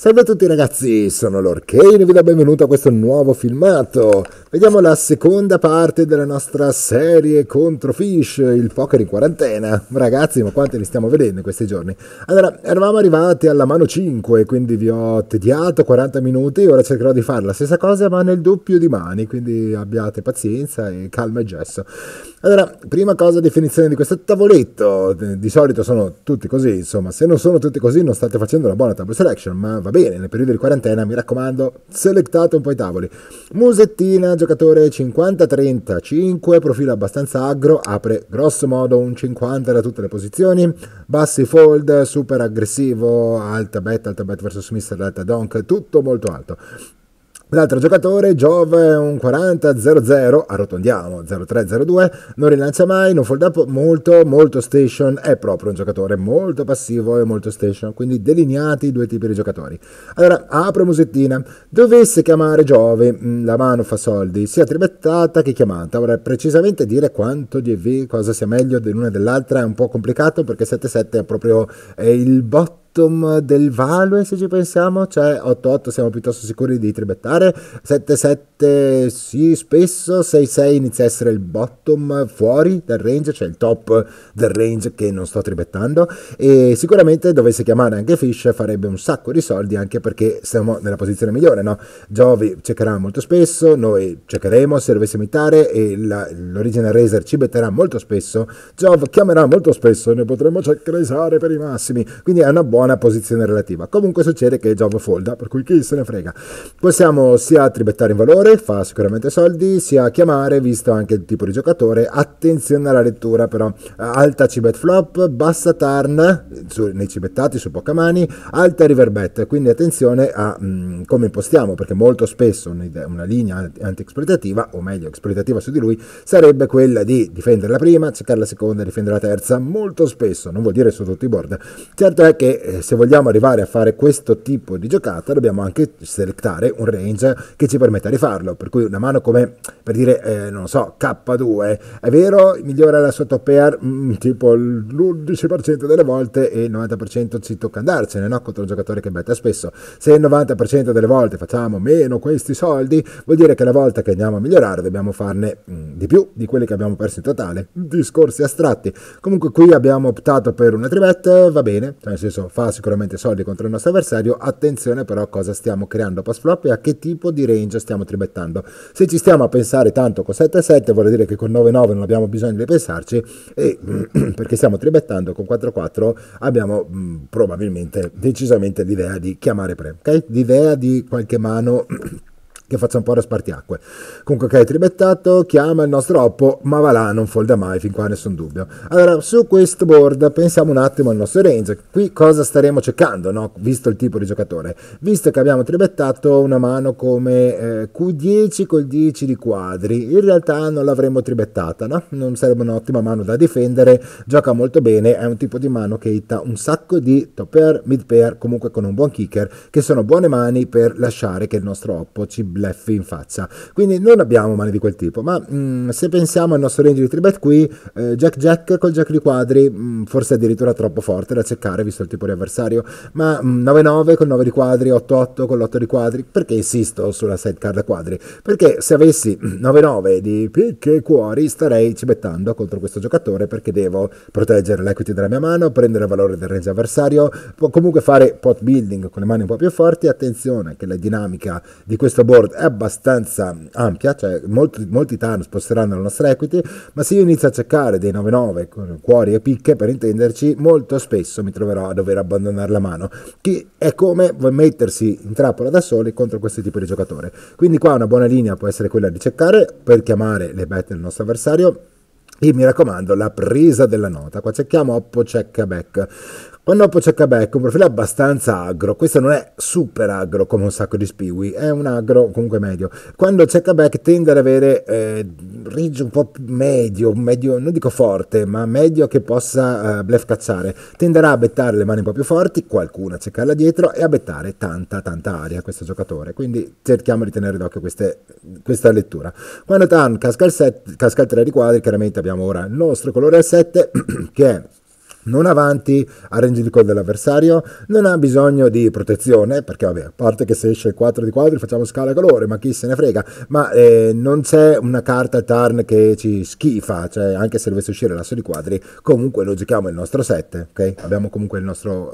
Salve a tutti ragazzi, sono l'Orcane e vi do benvenuto a questo nuovo filmato. Vediamo la seconda parte della nostra serie contro Fish, il poker in quarantena. Ragazzi, ma quante ne stiamo vedendo in questi giorni? Allora, eravamo arrivati alla mano 5, quindi vi ho tediato 40 minuti. Ora cercherò di fare la stessa cosa, ma nel doppio di mani, quindi abbiate pazienza e calma e gesso. Allora, prima cosa, definizione di questo tavoletto. Di solito sono tutti così, insomma, se non sono tutti così non state facendo una buona table selection, ma va bene, nel periodo di quarantena mi raccomando, selectate un po' i tavoli. Musettina, giocatore 50 35 profilo abbastanza aggro, apre grosso modo un 50 da tutte le posizioni, bassi fold, super aggressivo, alta bet, alta bet verso Smith, alta donk, tutto molto alto. L'altro giocatore, Giove, un 40-0-0, arrotondiamo, 0-3-0-2, non rilancia mai, non fold up molto, molto station, è proprio un giocatore molto passivo e molto station, quindi delineati i due tipi di giocatori. Allora, apro musettina, dovesse chiamare Giove, mm, la mano fa soldi, sia tribettata che chiamata, ora precisamente dire quanto di EV, cosa sia meglio dell'una e dell'altra è un po' complicato perché 7-7 è proprio è il botto Atom del Value se ci pensiamo, cioè 8-8 siamo piuttosto sicuri di tribettare, 7-7 sì spesso, 6-6 inizia a essere il bottom fuori dal range, cioè il top del range che non sto tribettando e sicuramente dovesse chiamare anche Fish farebbe un sacco di soldi anche perché siamo nella posizione migliore, no? Jovi cercherà molto spesso, noi cercheremo se dovesse imitare e la, l'Original Razer ci betterà molto spesso, Jove chiamerà molto spesso, ne potremmo cercare per i massimi, quindi è una buona buona posizione relativa. Comunque succede che job folda, per cui chi se ne frega. Possiamo sia tribettare in valore, fa sicuramente soldi, sia chiamare, visto anche il tipo di giocatore. Attenzione alla lettura però, alta cibet flop, bassa turn su, nei cibettati su poca mani, alta river bet, quindi attenzione a mh, mm, come impostiamo, perché molto spesso una linea anti-exploitativa, o meglio exploitativa su di lui, sarebbe quella di difendere la prima, cercare la seconda, difendere la terza, molto spesso, non vuol dire su tutti i board. Certo è che eh, se vogliamo arrivare a fare questo tipo di giocata dobbiamo anche selettare un range che ci permetta di farlo, per cui una mano come per dire, eh, non so, K2, è vero, migliora la sua top pair mh, mm, tipo l'11% delle volte e il 90% ci tocca andarcene, no? contro un giocatore che betta spesso, se il 90% delle volte facciamo meno questi soldi, vuol dire che la volta che andiamo a migliorare dobbiamo farne mh, mm, di più di quelli che abbiamo perso in totale, discorsi astratti, comunque qui abbiamo optato per una trivette, va bene, cioè nel senso fa sicuramente soldi contro il nostro avversario, attenzione però a cosa stiamo creando pass flop e a che tipo di range stiamo tribettando. Se ci stiamo a pensare tanto con 7-7 vuol dire che con 9-9 non abbiamo bisogno di pensarci e, perché stiamo tribettando con 4-4 abbiamo mm, probabilmente decisamente l'idea di chiamare pre, ok? L'idea di qualche mano che faccia un po' spartiacque. Comunque, ok, tribettato, chiama il nostro Oppo, ma va là, non folda mai, fin qua nessun dubbio. Allora, su questo board pensiamo un attimo al nostro range. Qui cosa staremo cercando, no? Visto il tipo di giocatore. Visto che abbiamo tribettato una mano come eh, Q10 col 10 di quadri, in realtà non l'avremmo tribettata, no? Non sarebbe un'ottima mano da difendere, gioca molto bene, è un tipo di mano che hitta un sacco di top pair, mid pair, comunque con un buon kicker, che sono buone mani per lasciare che il nostro Oppo ci blocchi bluff in faccia. Quindi non abbiamo mani di quel tipo, ma mh, mm, se pensiamo al nostro range di 3 bet qui, eh, Jack Jack col Jack di quadri, mh, mm, forse addirittura troppo forte da cercare visto il tipo di avversario, ma 9-9 con 9 di quadri, 8-8 con l'8 di quadri, perché insisto sulla sidecar a quadri? Perché se avessi 9-9 mm, di picche e cuori starei cibettando contro questo giocatore perché devo proteggere l'equity della mia mano, prendere il valore del range avversario, può comunque fare pot building con le mani un po' più forti, attenzione che la dinamica di questo board report è abbastanza ampia, cioè molti, molti Thanos sposteranno la nostra equity, ma se io inizio a cercare dei 9-9 cuori e picche per intenderci, molto spesso mi troverò a dover abbandonare la mano, che è come mettersi in trappola da soli contro questo tipo di giocatore. Quindi qua una buona linea può essere quella di cercare per chiamare le bet del nostro avversario e mi raccomando la presa della nota qua cerchiamo oppo check back Pannoppo Ciaccabecco, un profilo abbastanza agro, questo non è super agro come un sacco di spiwi, è un agro comunque medio. Quando Ciaccabecco tende ad avere eh, ridge un po' medio, medio, non dico forte, ma medio che possa eh, blef cacciare, tenderà a bettare le mani un po' più forti, qualcuna a cercarla dietro e a bettare tanta tanta aria a questo giocatore, quindi cerchiamo di tenere d'occhio queste, questa lettura. Quando Tan casca il, casca il 3 di quadri, chiaramente abbiamo ora il nostro colore al 7 che è non avanti a range di call dell'avversario, non ha bisogno di protezione, perché vabbè, a parte che se esce il 4 di quadri facciamo scala colore, ma chi se ne frega, ma eh, non c'è una carta turn che ci schifa, cioè anche se dovesse uscire l'asso di quadri, comunque lo giochiamo il nostro 7, ok? Abbiamo comunque il nostro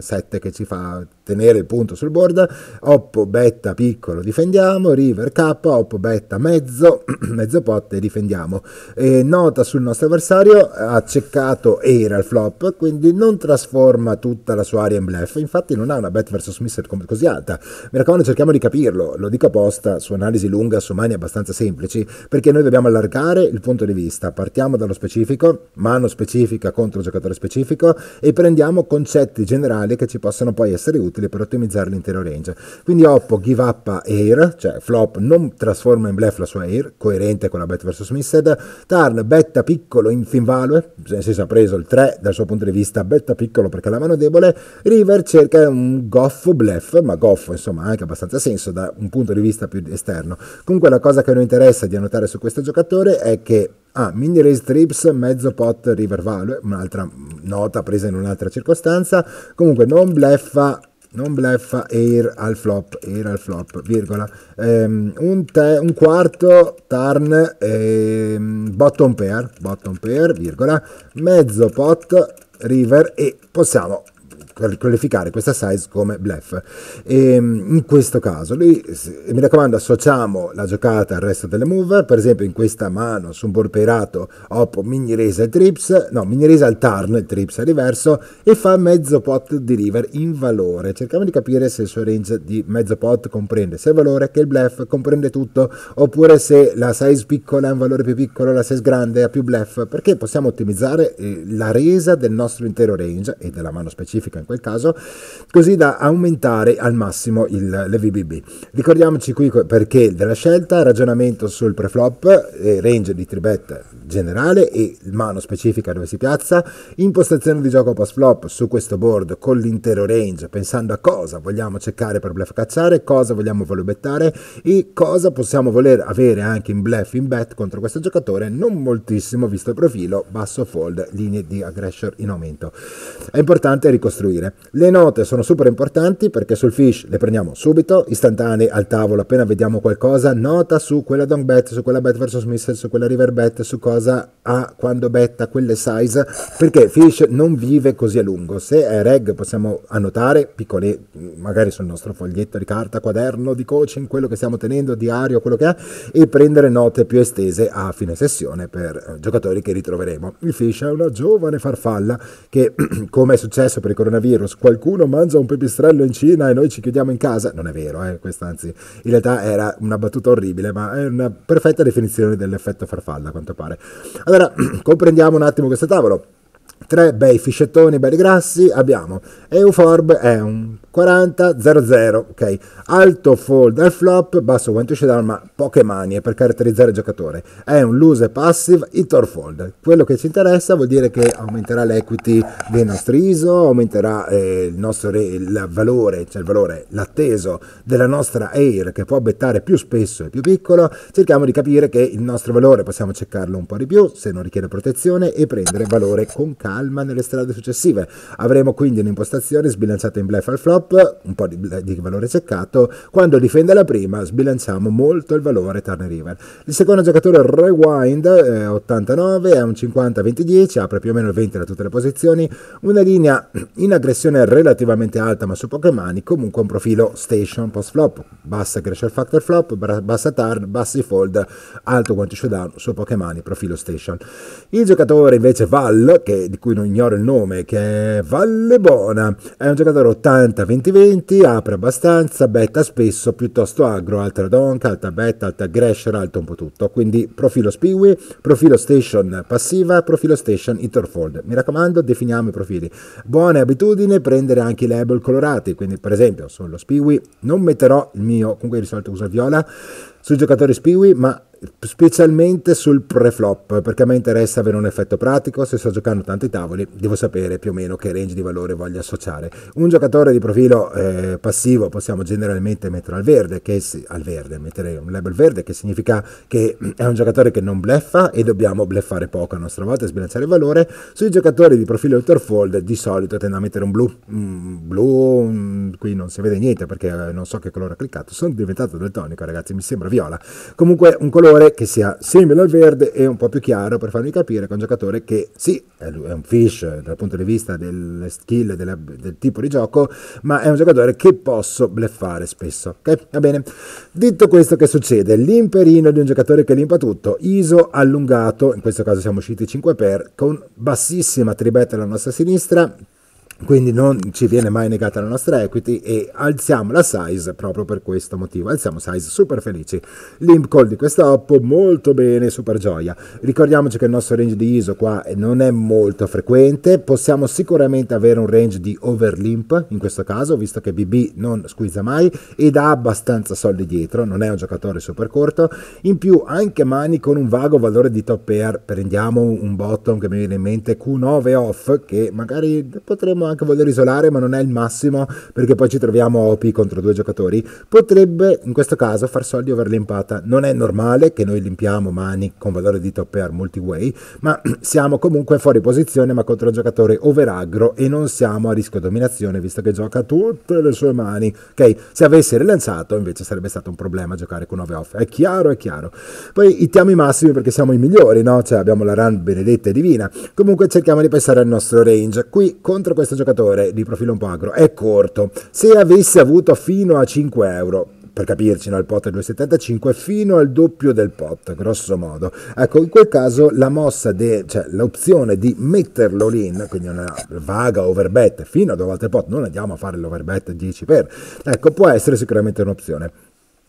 7 eh, che ci fa tenere il punto sul board, Oppo betta piccolo difendiamo, River K, Oppo betta mezzo, mezzo potte difendiamo. E nota sul nostro avversario, ha ceccato era il flop, quindi non trasforma tutta la sua area in bluff, infatti non ha una bet versus mister così alta. Mi raccomando cerchiamo di capirlo, lo dico apposta su analisi lunga, su mani abbastanza semplici, perché noi dobbiamo allargare il punto di vista, partiamo dallo specifico, mano specifica contro giocatore specifico e prendiamo concetti generali che ci possono poi essere utili utile per ottimizzare l'intero range. Quindi Oppo give up Air, cioè flop non trasforma in bluff la sua Air, coerente con la bet vs Missed, Tarn betta piccolo in fin value, nel senso ha preso il 3 dal suo punto di vista, betta piccolo perché la mano debole, River cerca un goffo bluff, ma goffo insomma ha anche abbastanza senso da un punto di vista più esterno. Comunque la cosa che non interessa di annotare su questo giocatore è che Ah, mini race trips, mezzo pot river value, un'altra nota presa in un'altra circostanza. Comunque non bleffa non bleffa, air al flop, air al flop, virgola, ehm, un, te, un, quarto turn, ehm, bottom pair, bottom pair, virgola, mezzo pot, river e possiamo qualificare questa size come bluff. E ehm, in questo caso, lui, mi raccomando, associamo la giocata al resto delle move, per esempio in questa mano su un borpeirato oppo mini resa e trips, no, mini resa al turn, il trips è diverso, e fa mezzo pot di river in valore. Cerchiamo di capire se il suo range di mezzo pot comprende sia il valore che il bluff, comprende tutto, oppure se la size piccola ha un valore più piccolo, la size grande ha più bluff, perché possiamo ottimizzare eh, la resa del nostro intero range e della mano specifica quel caso, così da aumentare al massimo il, VBB. Ricordiamoci qui perché della scelta, ragionamento sul preflop, eh, range di tribet generale e mano specifica dove si piazza, impostazione di gioco post flop su questo board con l'intero range, pensando a cosa vogliamo cercare per bluff cacciare, cosa vogliamo volubettare e cosa possiamo voler avere anche in bluff in bet contro questo giocatore, non moltissimo visto il profilo, basso fold, linee di aggressor in aumento. È importante ricostruire morire. Le note sono super importanti perché sul fish le prendiamo subito, istantanee al tavolo appena vediamo qualcosa, nota su quella long bet, su quella bet versus missile, su quella river bet, su cosa ha quando betta, quelle size, perché fish non vive così a lungo. Se è reg possiamo annotare, piccole, magari sul nostro foglietto di carta, quaderno di coaching, quello che stiamo tenendo, diario, quello che è, e prendere note più estese a fine sessione per eh, giocatori che ritroveremo. Il fish è una giovane farfalla che, come è successo per il coronavirus, coronavirus, qualcuno mangia un pipistrello in Cina e noi ci chiudiamo in casa, non è vero, eh, questa anzi in realtà era una battuta orribile, ma è una perfetta definizione dell'effetto farfalla a quanto pare. Allora, comprendiamo un attimo questo tavolo tre bei fiscettoni belli grassi abbiamo Euforb è un 40 00, ok? Alto fold al flop, basso guanto showdown, ma poche manie per caratterizzare il giocatore. È un loser passive hitor fold. Quello che ci interessa vuol dire che aumenterà l'equity dei nostri ISO, aumenterà eh, il nostro il valore, cioè il valore l'atteso della nostra air che può bettare più spesso e più piccolo. Cerchiamo di capire che il nostro valore possiamo cercarlo un po' di più se non richiede protezione e prendere valore con calma nelle strade successive. Avremo quindi un'impostazione sbilanciata in blef al flop stop, un po' di, di, valore seccato, quando difende la prima sbilanciamo molto il valore Turner River. Il secondo giocatore Rewind, eh, 89, è un 50-20-10, apre più o meno il 20 da tutte le posizioni, una linea in aggressione relativamente alta ma su poche mani, comunque un profilo station post flop, bassa aggression factor flop, bassa turn, bassi fold, alto quanto showdown, su poche mani, profilo station. Il giocatore invece Val, che, di cui non ignoro il nome, che è Vallebona, è un giocatore 80-20 2020, apre abbastanza, betta spesso, piuttosto agro, altra donk, alta betta, alta aggression, alto un po' tutto. Quindi profilo spiwi, profilo station passiva, profilo station interfold. Mi raccomando, definiamo i profili. Buona abitudine prendere anche i label colorati, quindi per esempio sullo spiwi, non metterò il mio, comunque di solito uso il viola, sui giocatori spiwi, ma specialmente sul preflop, perché a me interessa avere un effetto pratico, se sto giocando tanti tavoli devo sapere più o meno che range di valore voglio associare. Un giocatore di profilo eh, passivo possiamo generalmente mettere al verde, che, al verde, mettere un label verde che significa che è un giocatore che non bleffa e dobbiamo bleffare poco a nostra volta e sbilanciare il valore. Sui giocatori di profilo Ultrafold di solito tendo a mettere un blu, mm, blu mm, qui non si vede niente perché non so che colore ha cliccato, sono diventato del tonico ragazzi, mi sembra viola. Comunque un colore colore che sia simile al verde e un po' più chiaro per farmi capire che è un giocatore che sì, è un fish eh, dal punto di vista delle skill, della, del tipo di gioco, ma è un giocatore che posso bleffare spesso. Ok, va bene. Detto questo che succede? L'imperino di un giocatore che limpa tutto, ISO allungato, in questo caso siamo usciti 5 x con bassissima tribetta alla nostra sinistra, quindi non ci viene mai negata la nostra equity e alziamo la size proprio per questo motivo alziamo size super felici l'imp call di questa oppo molto bene super gioia ricordiamoci che il nostro range di ISO qua non è molto frequente possiamo sicuramente avere un range di over limp in questo caso visto che BB non squizza mai ed ha abbastanza soldi dietro non è un giocatore super corto in più anche mani con un vago valore di top pair prendiamo un bottom che mi viene in mente Q9 off che magari potremmo anche voler isolare, ma non è il massimo perché poi ci troviamo OP contro due giocatori, potrebbe in questo caso far soldi over limpata. Non è normale che noi limpiamo mani con valore di top air multiway, ma siamo comunque fuori posizione ma contro un giocatore over aggro e non siamo a rischio dominazione visto che gioca tutte le sue mani. Ok, se avessi rilanciato invece sarebbe stato un problema giocare con 9 off. È chiaro, è chiaro. Poi ittiamo i massimi perché siamo i migliori, no? Cioè abbiamo la run benedetta e divina. Comunque cerchiamo di pensare al nostro range. Qui contro questo giocatore di profilo un po' agro è corto. Se avesse avuto fino a 5 euro, per capirci, no, il pot è 2,75 fino al doppio del pot, grosso modo. Ecco, in quel caso la mossa, de, cioè l'opzione di metterlo in, quindi una vaga overbet fino a due volte il pot, non andiamo a fare l'overbet 10 per, ecco, può essere sicuramente un'opzione.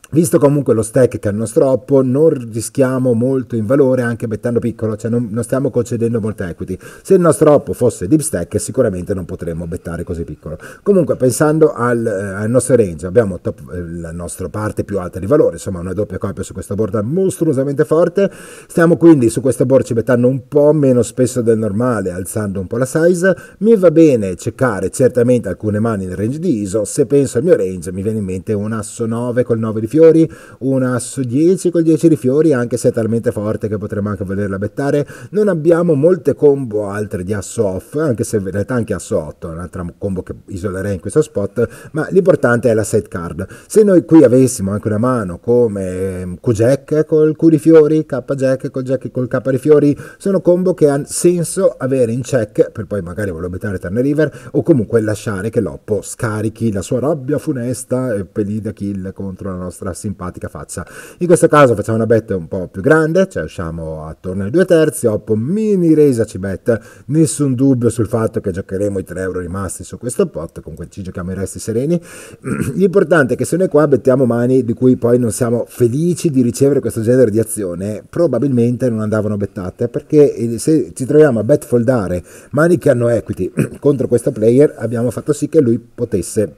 Visto comunque lo stack che è il nostro oppo, non rischiamo molto in valore anche mettendo piccolo, cioè non, non stiamo concedendo molta equity. Se il nostro oppo fosse deep stack sicuramente non potremmo bettare così piccolo. Comunque pensando al, eh, al nostro range, abbiamo top, eh, la nostra parte più alta di valore, insomma una doppia coppia su questa board mostruosamente forte. Stiamo quindi su questa board ci mettendo un po' meno spesso del normale, alzando un po' la size. Mi va bene cercare certamente alcune mani nel range di ISO, se penso al mio range mi viene in mente un asso 9 col 9 di rifiori, una su 10 col 10 rifiori, anche se è talmente forte che potremmo anche vederla bettare. Non abbiamo molte combo altre di asso off, anche se in realtà anche asso 8 è un'altra combo che isolerei in questo spot, ma l'importante è la set card. Se noi qui avessimo anche una mano come ehm, Q-Jack col Q rifiori, K-Jack col Jack col K rifiori, sono combo che ha senso avere in check per poi magari voler bettare Turner River o comunque lasciare che Loppo scarichi la sua rabbia funesta e pelida kill contro la nostra nostra simpatica faccia. In questo caso facciamo una bet un po' più grande, cioè usciamo attorno ai due terzi, Oppo mini resa ci bet, nessun dubbio sul fatto che giocheremo i 3 euro rimasti su questo pot, comunque ci giochiamo i resti sereni. L'importante è che se noi qua bettiamo mani di cui poi non siamo felici di ricevere questo genere di azione, probabilmente non andavano bettate, perché se ci troviamo a bet foldare mani che hanno equity contro questo player, abbiamo fatto sì che lui potesse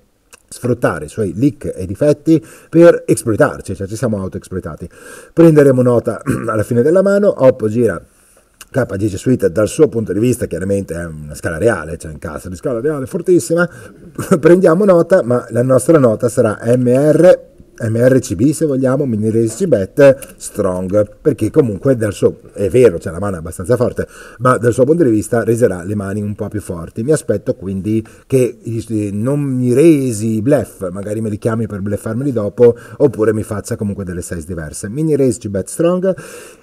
sfruttare i suoi leak e difetti per esploitarci, cioè ci siamo auto-exploitati. Prenderemo nota alla fine della mano, Oppo gira K10 Suite dal suo punto di vista chiaramente è una scala reale, c'è cioè un cassa di scala reale fortissima, prendiamo nota, ma la nostra nota sarà MR MRCB se vogliamo, Mini Mineresi Bet Strong, perché comunque dal suo, è vero, c'è la mano è abbastanza forte, ma dal suo punto di vista reserà le mani un po' più forti. Mi aspetto quindi che eh, non mi resi bluff, magari me li chiami per bleffarmeli dopo, oppure mi faccia comunque delle size diverse. Mini Race Bet Strong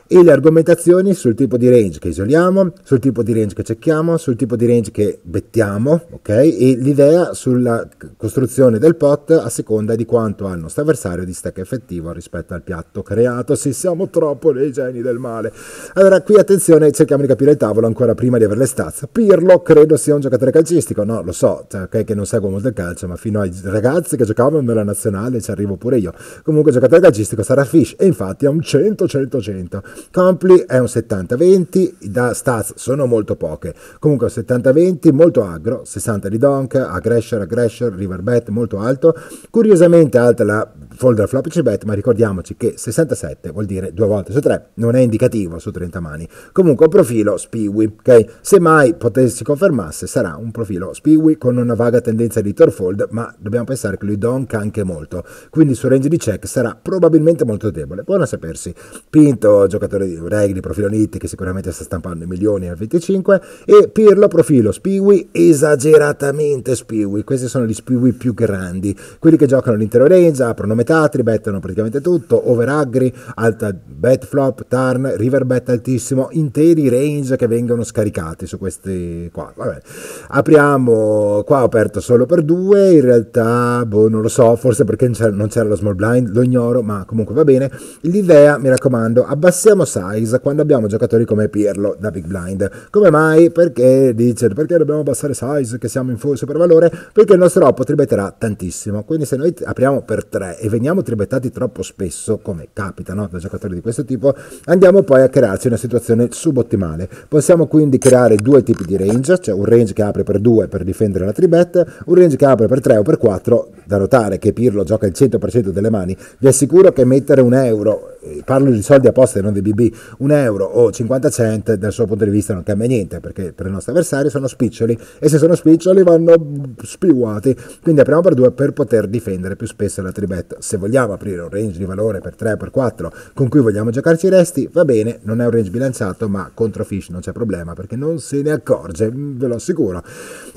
e le argomentazioni sul tipo di range che isoliamo, sul tipo di range che cerchiamo, sul tipo di range che bettiamo, ok? E l'idea sulla costruzione del pot a seconda di quanto ha il nostro avversario di stack effettivo rispetto al piatto creato, se siamo troppo nei geni del male. Allora, qui attenzione, cerchiamo di capire il tavolo ancora prima di avere le stazze. Pirlo credo sia un giocatore calcistico, no, lo so, cioè, okay, che non seguo molto il calcio, ma fino ai ragazzi che giocavano nella nazionale ci arrivo pure io. Comunque giocatore calcistico sarà Fish e infatti è un 100-100-100. Compli è un 70-20, da stats sono molto poche, comunque un 70-20 molto aggro, 60 di donk, aggression, aggression, river bet molto alto, curiosamente alta la folder flop c-bet, ma ricordiamoci che 67 vuol dire due volte su 3, non è indicativo su 30 mani, comunque un profilo spiwi, ok? Se mai potessi confermasse sarà un profilo spiwi con una vaga tendenza di torfold, ma dobbiamo pensare che lui donka anche molto, quindi sul range di check sarà probabilmente molto debole, Buona sapersi. Pinto, giocatore giocatore di Regni, profilo Nit che sicuramente sta stampando i milioni al 25 e Pirlo profilo Spiwi esageratamente Spiwi, questi sono gli Spiwi più grandi, quelli che giocano l'intero range, aprono metà, bettano praticamente tutto, over agri alta bet flop, turn, river bet altissimo, interi range che vengono scaricati su questi qua. Vabbè. Apriamo, qua ho aperto solo per due, in realtà boh, non lo so, forse perché non c'era, non c'era lo small blind, lo ignoro, ma comunque va bene. L'idea, mi raccomando, abbassiamo problema size quando abbiamo giocatori come Pirlo da Big Blind. Come mai? Perché dice perché dobbiamo abbassare size che siamo in full supervalore? Perché il nostro oppo tribetterà tantissimo. Quindi se noi apriamo per 3 e veniamo tribettati troppo spesso, come capita no? da giocatori di questo tipo, andiamo poi a crearci una situazione subottimale. Possiamo quindi creare due tipi di range, cioè un range che apre per 2 per difendere la tribet, un range che apre per 3 o per 4, da notare che Pirlo gioca il 100% delle mani, vi assicuro che mettere un euro eh, parlo di soldi apposta e non di BB, un euro o 50 cent dal suo punto di vista non cambia niente perché per il nostro avversario sono spiccioli e se sono spiccioli vanno spiuati, quindi apriamo per due per poter difendere più spesso la tribetta. Se vogliamo aprire un range di valore per 3 o per 4 con cui vogliamo giocarci i resti, va bene, non è un range bilanciato ma contro Fish non c'è problema perché non se ne accorge, mm, ve lo assicuro.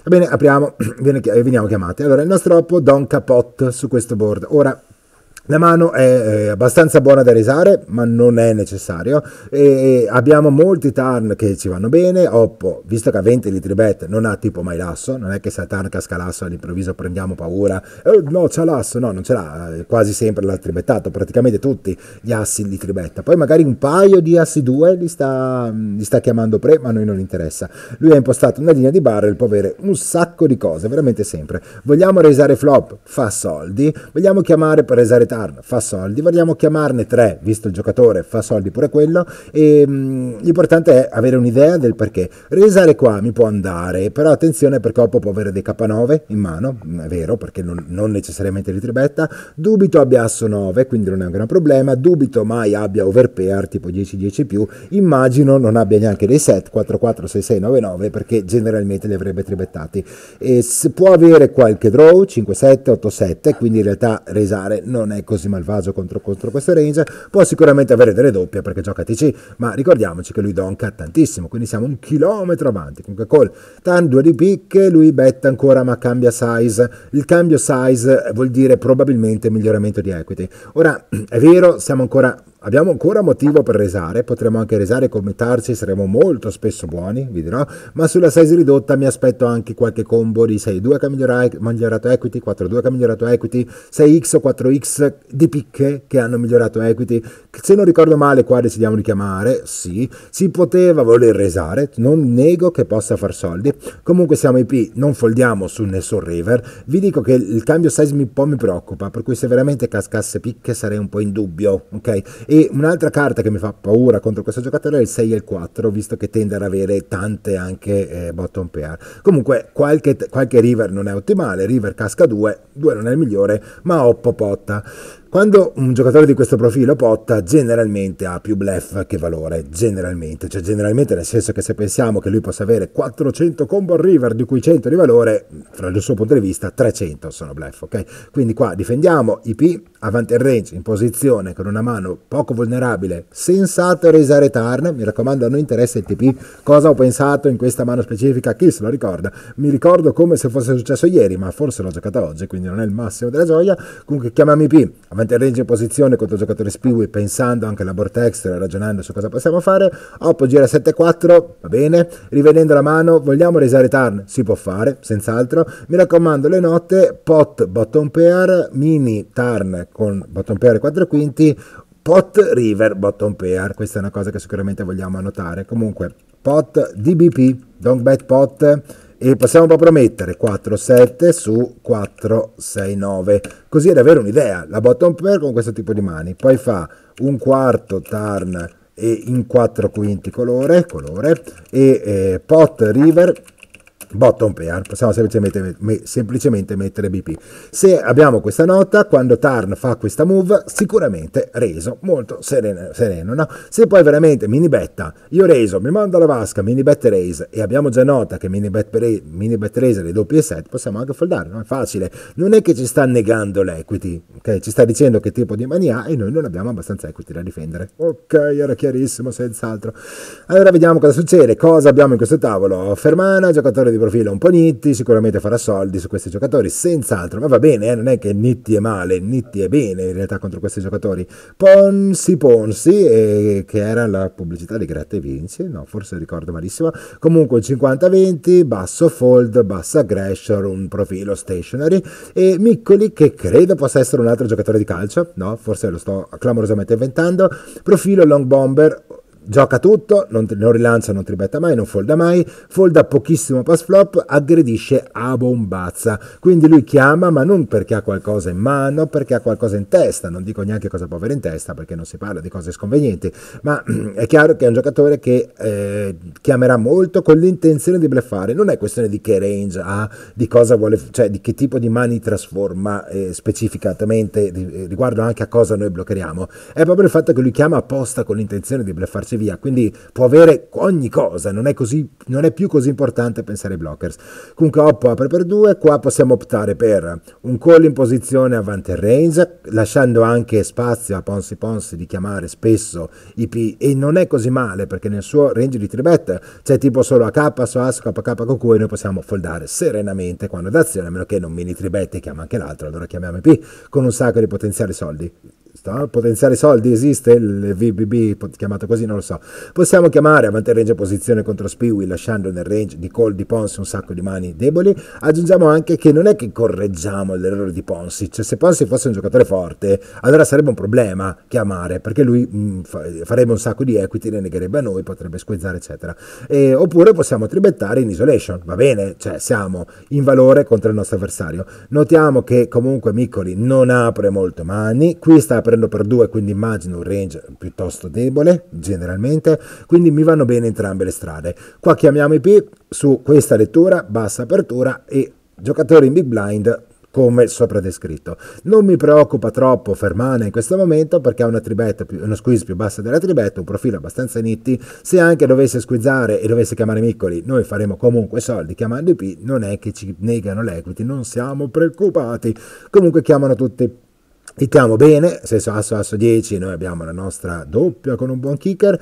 Va bene, apriamo e eh, veniamo chiamati. Allora, il nostro oppo Don Capot su questo board. Ora, la mano è eh, abbastanza buona da risare, ma non è necessario. E abbiamo molti turn che ci vanno bene. Oppo, visto che ha 20 litri bet non ha tipo mai l'asso, non è che se a turn casca l'asso all'improvviso prendiamo paura. Eh, no, c'ha l'asso, no, non ce l'ha. Eh, quasi sempre l'ha tribettato, praticamente tutti gli assi li tribetta. Poi magari un paio di assi 2 li sta, li sta chiamando pre, ma a noi non interessa. Lui ha impostato una linea di barrel, può avere un sacco di cose, veramente sempre. Vogliamo resare flop? Fa soldi. Vogliamo chiamare per resare turn? Arn fa soldi, vogliamo chiamarne tre, visto il giocatore fa soldi pure quello, e mh, mm, l'importante è avere un'idea del perché. Resare qua mi può andare, però attenzione perché Oppo può avere dei K9 in mano, mm, è vero, perché non, non necessariamente li tribetta, dubito abbia asso 9, quindi non è un gran problema, dubito mai abbia overpair tipo 10-10 più, immagino non abbia neanche dei set 4-4-6-6-9-9 perché generalmente li avrebbe tribettati. E può avere qualche draw, 5-7, 8-7, quindi in realtà resare non è è così malvagio contro, contro questo range, può sicuramente avere delle doppie perché gioca TC, ma ricordiamoci che lui donka tantissimo, quindi siamo un chilometro avanti. Comunque col Tan 2 di picche, lui betta ancora ma cambia size. Il cambio size vuol dire probabilmente miglioramento di equity. Ora è vero, siamo ancora Abbiamo ancora motivo per resare, potremmo anche resare e commentarci, saremo molto spesso buoni, vi dirò, ma sulla size ridotta mi aspetto anche qualche combo di 6.2 che ha migliorato equity, 4.2 che ha migliorato equity, 6x o 4x di picche che hanno migliorato equity. Se non ricordo male qua decidiamo di chiamare, sì, si poteva voler resare, non nego che possa far soldi, comunque siamo IP, non foldiamo su nessun river, vi dico che il cambio size mi un po' mi preoccupa, per cui se veramente cascasse picche sarei un po' in dubbio, ok? E un'altra carta che mi fa paura contro questo giocatore è il 6 e il 4, visto che tende ad avere tante anche eh, bottom pair. Comunque qualche, qualche river non è ottimale, river casca 2, 2 non è il migliore, ma oppo potta. Quando un giocatore di questo profilo potta, generalmente ha più blef che valore, generalmente, cioè generalmente nel senso che se pensiamo che lui possa avere 400 combo river di cui 100 di valore, fra il suo punto di vista 300 sono blef, ok? Quindi qua difendiamo IP avanti al range in posizione con una mano poco vulnerabile, sensato resare turn, mi raccomando non interessa il TP, cosa ho pensato in questa mano specifica, chi se lo ricorda? Mi ricordo come se fosse successo ieri, ma forse l'ho giocata oggi, quindi non è il massimo della gioia, comunque chiamiamo IP mantenerci in posizione contro il giocatore Spiwi pensando anche alla board ragionando su cosa possiamo fare. Oppo gira 7-4, va bene. Rivedendo la mano, vogliamo risare turn? Si può fare, senz'altro. Mi raccomando, le note, pot, bottom pair, mini turn con bottom pair 4 quinti, pot, river, bottom pair. Questa è una cosa che sicuramente vogliamo annotare. Comunque, pot, DBP, don't bet pot e possiamo proprio mettere 4,7 su 4,69 così ad avere un'idea la bottom pair con questo tipo di mani poi fa un quarto turn e in 4 quinti colore, colore e eh, pot river bottom pair, possiamo semplicemente, me, semplicemente mettere BP. Se abbiamo questa nota, quando Tarn fa questa move, sicuramente reso, molto sereno, sereno no? Se poi veramente mini betta, io reso, mi mando alla vasca, mini bet raise, e abbiamo già nota che mini bet, mini bet raise le doppie set, possiamo anche foldare, no? È facile. Non è che ci sta negando l'equity, ok? Ci sta dicendo che tipo di mania e noi non abbiamo abbastanza equity da difendere. Ok, era chiarissimo, senz'altro. Allora vediamo cosa succede, cosa abbiamo in questo tavolo. Fermana, giocatore di profilo un po' Nitti, sicuramente farà soldi su questi giocatori, senz'altro, ma va bene, eh? non è che Nitti è male, Nitti è bene in realtà contro questi giocatori. Ponsi Ponsi, eh, che era la pubblicità di Gratta Vinci, no, forse ricordo malissimo, comunque 50-20, basso fold, bassa aggression, un profilo stationary, e Miccoli, che credo possa essere un altro giocatore di calcio, no, forse lo sto clamorosamente inventando, profilo long bomber, gioca tutto, non, non rilancia, non tribetta mai, non folda mai, folda pochissimo pass flop, aggredisce a bombazza. Quindi lui chiama, ma non perché ha qualcosa in mano, perché ha qualcosa in testa, non dico neanche cosa può avere in testa perché non si parla di cose sconvenienti, ma è chiaro che è un giocatore che eh, chiamerà molto con l'intenzione di bleffare, non è questione di che range ha, di cosa vuole, cioè di che tipo di mani trasforma eh, specificatamente eh, riguardo anche a cosa noi bloccheremo. È proprio il fatto che lui chiama apposta con l'intenzione di bleffarci via. Quindi può avere ogni cosa, non è, così, non è più così importante pensare ai blockers. Comunque Oppo apre per due, qua possiamo optare per un call in posizione avanti il range, lasciando anche spazio a Ponzi Ponsi di chiamare spesso i P e non è così male perché nel suo range di 3 bet c'è tipo solo AK su AS, KK con cui noi possiamo foldare serenamente quando d'azione, a meno che non mini 3 bet e chiama anche l'altro, allora chiamiamo i P con un sacco di potenziali soldi potenziare soldi esiste il VBB chiamato così non lo so possiamo chiamare avanti range a posizione contro Spiwi lasciando nel range di call di Ponzi un sacco di mani deboli aggiungiamo anche che non è che correggiamo l'errore di Ponzi cioè se Ponzi fosse un giocatore forte allora sarebbe un problema chiamare perché lui mh, mm, farebbe un sacco di equity le negherebbe a noi potrebbe squizzare eccetera e, oppure possiamo tribettare in isolation va bene cioè siamo in valore contro il nostro avversario notiamo che comunque Miccoli non apre molto mani qui sta la prendo per due, quindi immagino un range piuttosto debole generalmente, quindi mi vanno bene entrambe le strade. Qua chiamiamo i P su questa lettura, bassa apertura e giocatore in big blind come sopra descritto. Non mi preoccupa troppo Fermana in questo momento perché ha una, tribetta più, una squeeze più bassa della tribetta, un profilo abbastanza nitti. Se anche dovesse squizzare e dovesse chiamare Miccoli, noi faremo comunque soldi chiamando i P, non è che ci negano l'equity, non siamo preoccupati. Comunque chiamano tutti Hittiamo bene, 6 asso asso 10, noi abbiamo la nostra doppia con un buon kicker,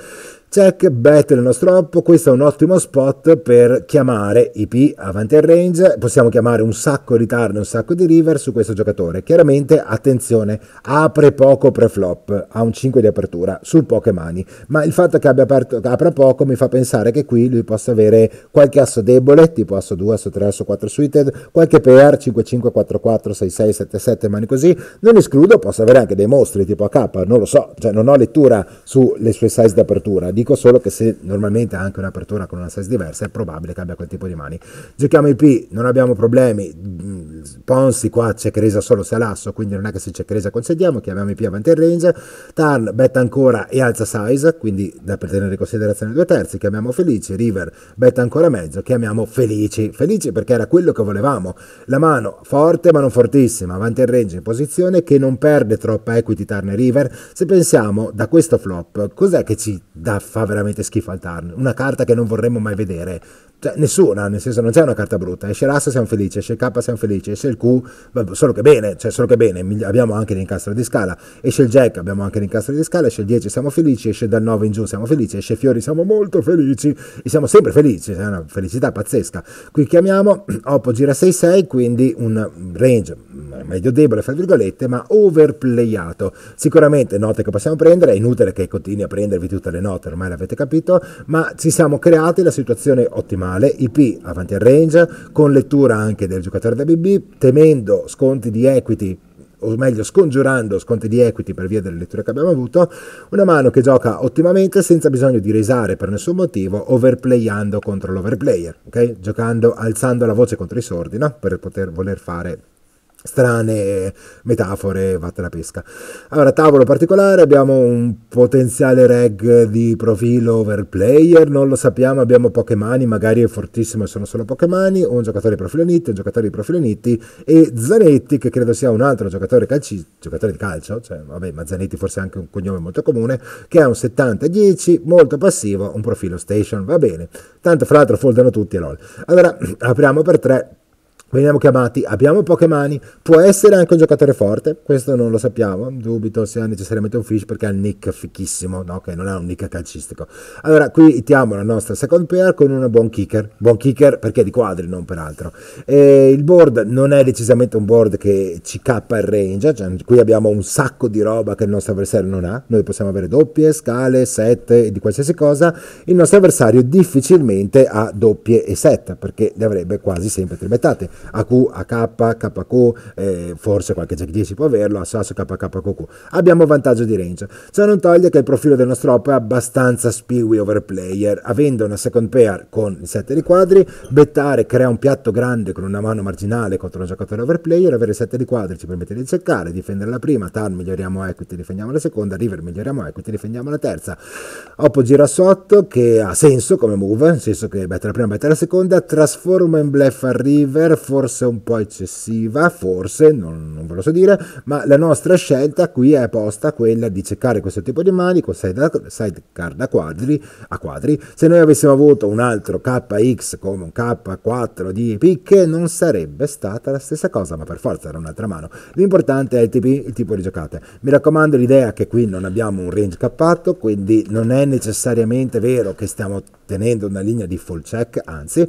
Check, bet il nostro troppo, questo è un ottimo spot per chiamare IP avanti al range, possiamo chiamare un sacco di ritardo, un sacco di river su questo giocatore. Chiaramente, attenzione, apre poco preflop, ha un 5 di apertura su poche mani, ma il fatto che abbia aperto, apra poco mi fa pensare che qui lui possa avere qualche asso debole, tipo asso 2, asso 3, asso 4 suited, qualche pair, 5, 5, 4, 4, 6, 6, 7, 7, mani così. Non escludo, possa avere anche dei mostri tipo AK, non lo so, cioè non ho lettura sulle sue size di apertura. Dico solo che se normalmente ha anche un'apertura con una size diversa è probabile che abbia quel tipo di mani. Giochiamo IP, non abbiamo problemi. Mm, Ponzi qua c'è cresa solo se l'asso, quindi non è che se c'è cresa concediamo, chiamiamo IP avanti in range. Tarn betta ancora e alza size, quindi da per tenere in considerazione due terzi, chiamiamo felici. River betta ancora mezzo, chiamiamo felici. Felici perché era quello che volevamo. La mano forte ma non fortissima, avanti in range in posizione che non perde troppa equity Turner River. Se pensiamo da questo flop, cos'è che ci dà fa veramente schifo al turn. Una carta che non vorremmo mai vedere cioè, nessuna, nel senso non c'è una carta brutta, esce l'Asso siamo felici, esce il K siamo felici, esce il Q, solo che bene, cioè solo che bene, abbiamo anche l'incastro di scala, esce il Jack, abbiamo anche l'incastro di scala, esce il 10 siamo felici, esce dal 9 in giù siamo felici, esce Fiori siamo molto felici e siamo sempre felici, è una felicità pazzesca. Qui chiamiamo Oppo gira 6-6, quindi un range mm, medio debole, fra virgolette, ma overplayato. Sicuramente note che possiamo prendere, è inutile che continui a prendervi tutte le note, ormai l'avete capito, ma ci siamo creati la situazione ottimale male, IP avanti al range, con lettura anche del giocatore da BB, temendo sconti di equity o meglio scongiurando sconti di equity per via delle letture che abbiamo avuto, una mano che gioca ottimamente senza bisogno di risare per nessun motivo, overplayando contro l'overplayer, ok? Giocando, alzando la voce contro i sordi, no? Per poter voler fare strane metafore, vatte la pesca. Allora, tavolo particolare, abbiamo un potenziale reg di profilo overplayer, non lo sappiamo, abbiamo poche mani, magari è fortissimo e sono solo poche mani, un giocatore di profilo Nitti, un giocatore di profilo Nitti e Zanetti, che credo sia un altro giocatore, calci- giocatore di calcio, cioè, vabbè, ma Zanetti forse è anche un cognome molto comune, che ha un 70-10, molto passivo, un profilo station, va bene. Tanto fra l'altro foldano tutti e lol. Allora, apriamo per tre veniamo chiamati, abbiamo poche mani, può essere anche un giocatore forte, questo non lo sappiamo, dubito sia necessariamente un fish perché ha un nick fichissimo, no? che non ha un nick calcistico. Allora qui itiamo la nostra second pair con una buon kicker, buon kicker perché è di quadri non peraltro. E il board non è decisamente un board che ci cappa il range, cioè, qui abbiamo un sacco di roba che il nostro avversario non ha, noi possiamo avere doppie, scale, set e di qualsiasi cosa, il nostro avversario difficilmente ha doppie e set perché le avrebbe quasi sempre trimettate AQ, AK, KQ, eh, forse qualche jack 10 può averlo, Assas, KKQQ. Abbiamo vantaggio di range. Ciò non toglie che il profilo del nostro oppo è abbastanza spiwi overplayer, avendo una second pair con il 7 di quadri, bettare crea un piatto grande con una mano marginale contro un giocatore overplayer, avere 7 di quadri ci permette di cercare, difendere la prima, Tar miglioriamo equity, difendiamo la seconda, River miglioriamo equity, difendiamo la terza. Oppo gira sotto che ha senso come move, nel senso che betta la prima, betta la seconda, trasforma in bluff a River, forse un po' eccessiva, forse, non, non ve lo so dire, ma la nostra scelta qui è posta quella di cercare questo tipo di mani con sidecar side da quadri a quadri. Se noi avessimo avuto un altro KX come un K4 di picche non sarebbe stata la stessa cosa, ma per forza era un'altra mano. L'importante è il, tipi, il tipo di giocate. Mi raccomando l'idea che qui non abbiamo un range cappato, quindi non è necessariamente vero che stiamo tenendo una linea di full check, anzi,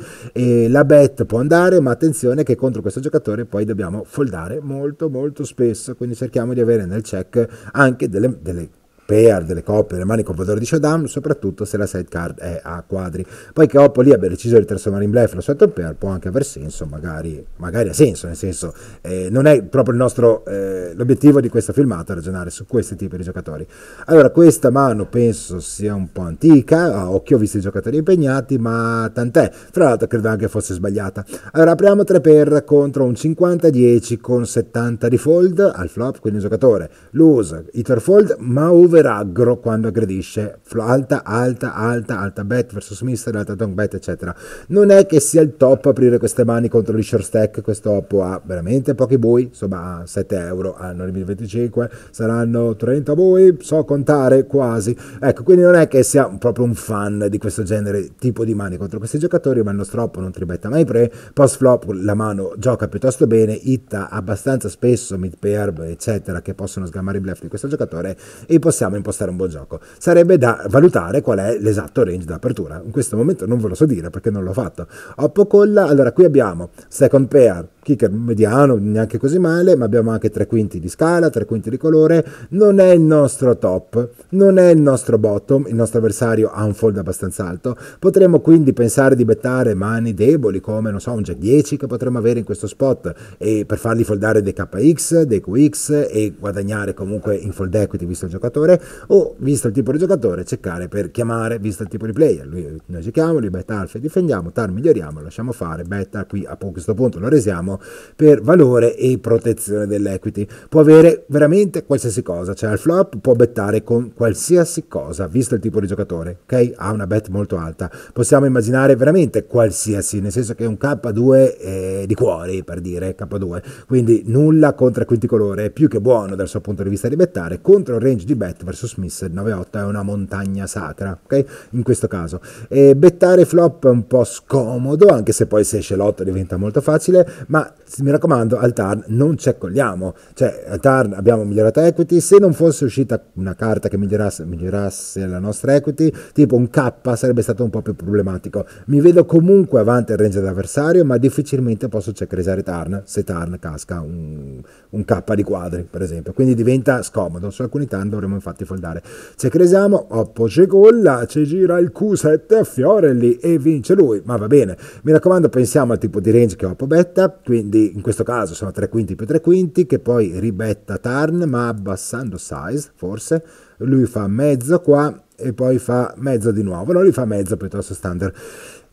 la bet può andare, ma attenzione che contro questo giocatore poi dobbiamo foldare molto molto spesso, quindi cerchiamo di avere nel check anche delle, delle pair delle coppie le mani con valore di showdown, soprattutto se la sidecar è a quadri. Poi che Oppo lì abbia deciso di trasformare in blef la sua top pair può anche aver senso, magari, magari ha senso, nel senso eh, non è proprio il nostro, eh, l'obiettivo di questo filmato ragionare su questi tipi di giocatori. Allora questa mano penso sia un po' antica, a occhio ho visto i giocatori impegnati, ma tant'è, fra l'altro credo anche fosse sbagliata. Allora apriamo 3 pair contro un 50-10 con 70 di fold al flop, quindi un giocatore lose, hitter fold, ma over aggro quando aggredisce, alta, alta, alta, alta bet verso sinistra, alta long bet, eccetera. Non è che sia il top aprire queste mani contro gli short stack, questo oppo ha veramente pochi bui, insomma 7 euro al 2025, saranno 30 bui, so contare quasi. Ecco, quindi non è che sia proprio un fan di questo genere tipo di mani contro questi giocatori, ma il nostro oppo non tribetta mai pre, post flop la mano gioca piuttosto bene, itta abbastanza spesso mid pair, eccetera, che possono sgamare i bluff di questo giocatore e possiamo andava a impostare un buon gioco. Sarebbe da valutare qual è l'esatto range d'apertura. In questo momento non ve lo so dire perché non l'ho fatto. Oppo Colla, allora qui abbiamo second pair kicker mediano, neanche così male, ma abbiamo anche tre quinti di scala, tre quinti di colore, non è il nostro top, non è il nostro bottom, il nostro avversario ha un fold abbastanza alto, potremmo quindi pensare di bettare mani deboli come, non so, un jack 10 che potremmo avere in questo spot e per fargli foldare dei KX, dei QX e guadagnare comunque in fold equity visto il giocatore o visto il tipo di giocatore cercare per chiamare visto il tipo di player, lui, noi giochiamo, lui betta alfa e difendiamo, tar miglioriamo, lasciamo fare, betta qui a questo punto lo resiamo per valore e protezione dell'equity. Può avere veramente qualsiasi cosa, cioè al flop può bettare con qualsiasi cosa, visto il tipo di giocatore, ok? Ha una bet molto alta. Possiamo immaginare veramente qualsiasi, nel senso che è un K2 eh, di cuori, per dire K2, quindi nulla contro quinticolore, è più che buono dal suo punto di vista di bettare, contro il range di bet versus miss 9-8 è una montagna sacra, ok? In questo caso. E bettare flop è un po' scomodo, anche se poi se esce l'8 diventa molto facile, ma mi raccomando, al TARN non ci accogliamo. Cioè, al TARN abbiamo migliorato equity, se non fosse uscita una carta che migliorasse, migliorasse la nostra equity, tipo un K sarebbe stato un po' più problematico. Mi vedo comunque avanti al range dell'avversario, ma difficilmente posso checkresare TARN se TARN casca un, un, K di quadri, per esempio. Quindi diventa scomodo, su alcuni TARN dovremmo infatti foldare. Checkresiamo, Oppo c'è golla, ci gira il Q7 a Fiorelli e vince lui, ma va bene. Mi raccomando, pensiamo al tipo di range che ho Oppo betta, quindi in questo caso sono tre quinti più tre quinti che poi ribetta turn ma abbassando size forse lui fa mezzo qua e poi fa mezzo di nuovo no lui fa mezzo piuttosto standard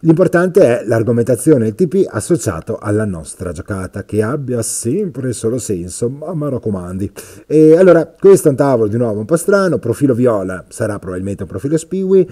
L'importante è l'argomentazione TP associato alla nostra giocata, che abbia sempre il solo senso, ma mi raccomandi. E allora, questo è un tavolo di nuovo un po' strano, profilo viola sarà probabilmente un profilo spiwi,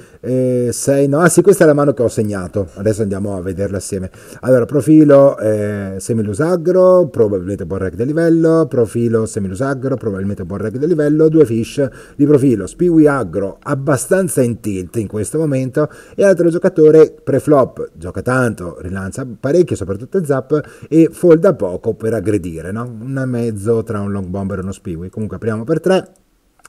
sei, no, ah sì, questa è la mano che ho segnato, adesso andiamo a vederla assieme. Allora, profilo eh, semilusagro, probabilmente buon reg del livello, profilo semilusagro, probabilmente buon reg del livello, due fish di profilo, spiwi agro, abbastanza in tilt in questo momento, e altro giocatore preflop drop, gioca tanto, rilancia parecchio, soprattutto zap, e folda poco per aggredire, no? Una mezzo tra un long bomber e uno spiwi. Comunque apriamo per tre,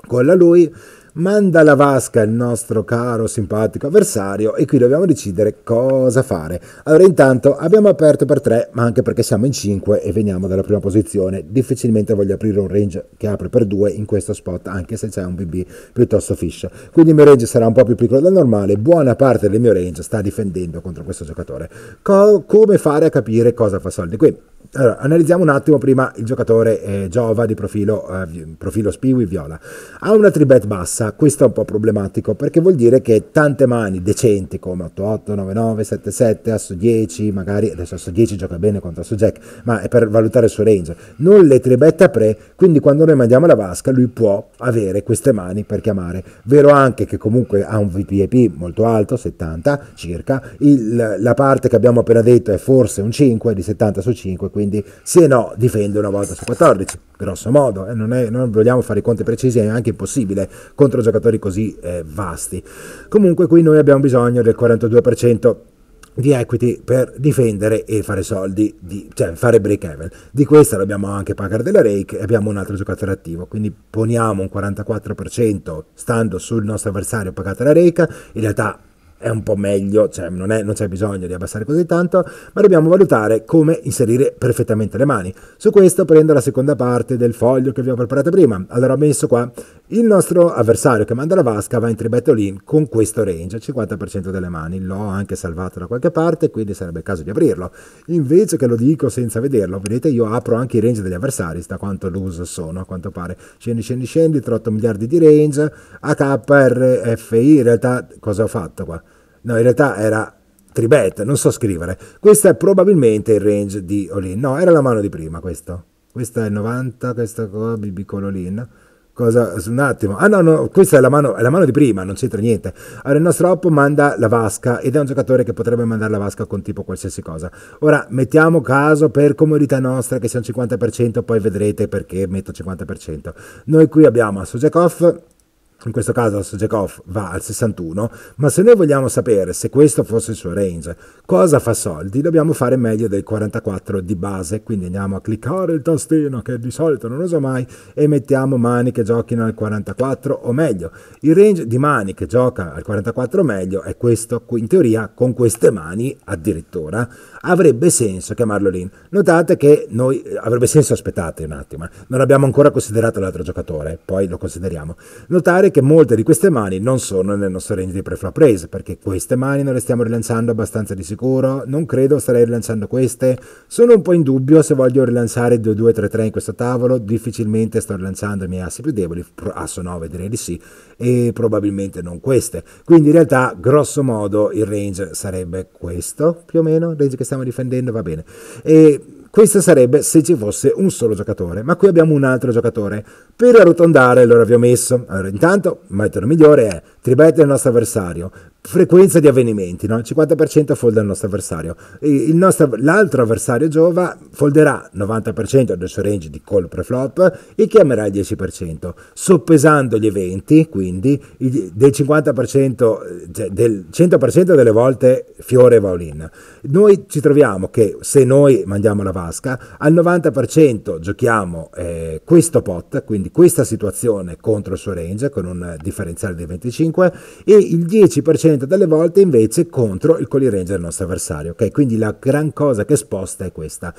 colla lui, manda la vasca il nostro caro simpatico avversario e qui dobbiamo decidere cosa fare. Allora intanto abbiamo aperto per 3 ma anche perché siamo in 5 e veniamo dalla prima posizione, difficilmente voglio aprire un range che apre per 2 in questo spot anche se c'è un BB piuttosto fish, quindi il mio range sarà un po' più piccolo del normale, buona parte del mio range sta difendendo contro questo giocatore. Co come fare a capire cosa fa soldi qui? Allora, analizziamo un attimo prima il giocatore eh, Giova di profilo, eh, profilo Spiwi Viola. Ha una tribet bassa, massa, questo è un po' problematico perché vuol dire che tante mani decenti come 88, 99, 77, asso 10, magari adesso asso 10 gioca bene contro asso jack, ma è per valutare il suo range, non le tribetta pre, quindi quando noi mandiamo la vasca lui può avere queste mani per chiamare. Vero anche che comunque ha un VPIP molto alto, 70 circa, il, la parte che abbiamo appena detto è forse un 5 di 70 su 5, quindi se no difende una volta su 14, grosso modo, eh, non, è, non vogliamo fare i conti precisi, è anche impossibile contro contro giocatori così eh, vasti. Comunque qui noi abbiamo bisogno del 42% di equity per difendere e fare soldi, di, cioè fare break even. Di questa dobbiamo anche pagare della Rake e abbiamo un altro giocatore attivo, quindi poniamo un 44% stando sul nostro avversario pagato la Rake, in realtà è un po' meglio, cioè non, è, non c'è bisogno di abbassare così tanto, ma dobbiamo valutare come inserire perfettamente le mani. Su questo prendo la seconda parte del foglio che vi ho preparato prima. Allora ho messo qua il nostro avversario che manda la vasca va in tribetto lean con questo range, 50% delle mani. L'ho anche salvato da qualche parte, quindi sarebbe il caso di aprirlo. Invece che lo dico senza vederlo, vedete io apro anche i range degli avversari, sta quanto loose sono a quanto pare. Scendi, scendi, scendi, 38 miliardi di range, AKRFI, in realtà cosa ho fatto qua? No, in realtà era Tribet, non so scrivere. Questo è probabilmente il range di Olin. No, era la mano di prima questo. Questa è 90, questa qua, BB con Olin. Cosa, un attimo, ah no, no, questa è la, mano, è la mano di prima, non c'entra niente. Allora il nostro Oppo manda la vasca ed è un giocatore che potrebbe mandare la vasca con tipo qualsiasi cosa. Ora mettiamo caso per comodità nostra che sia un 50%, poi vedrete perché metto 50%. Noi qui abbiamo Sujakov, in questo caso Sojakov va al 61, ma se noi vogliamo sapere se questo fosse il suo range, cosa fa soldi, dobbiamo fare meglio del 44 di base, quindi andiamo a cliccare il tastino che di solito non uso mai e mettiamo mani che giochino al 44 o meglio. Il range di mani che gioca al 44 o meglio è questo, in teoria con queste mani addirittura avrebbe senso chiamarlo Lin. Notate che noi eh, avrebbe senso, aspettate un attimo, eh. non abbiamo ancora considerato l'altro giocatore, poi lo consideriamo. Notare che molte di queste mani non sono nel nostro range di preflop raise, perché queste mani non le stiamo rilanciando abbastanza di sicuro, non credo starei rilanciando queste, sono un po' in dubbio se voglio rilanciare 2-2-3-3 in questo tavolo, difficilmente sto rilanciando i miei assi più deboli, asso 9 direi di sì, e probabilmente non queste. Quindi in realtà grosso modo il range sarebbe questo, più o meno, range che sta stiamo difendendo, va bene. E questo sarebbe se ci fosse un solo giocatore, ma qui abbiamo un altro giocatore. Per arrotondare, allora vi ho messo, allora intanto, il metodo migliore è, Tribet il nostro avversario, frequenza di avvenimenti, no? 50% folda il nostro avversario, il nostro, l'altro avversario Giova folderà 90% del suo range di call preflop e chiamerà il 10%, soppesando gli eventi, quindi del 50%, cioè del 100% delle volte fiore va all Noi ci troviamo che se noi mandiamo la vasca, al 90% giochiamo eh, questo pot, quindi questa situazione contro il suo range con un differenziale di 25 e il 10% diventa delle volte invece contro il Colli Ranger il nostro avversario. Ok, quindi la gran cosa che sposta è questa.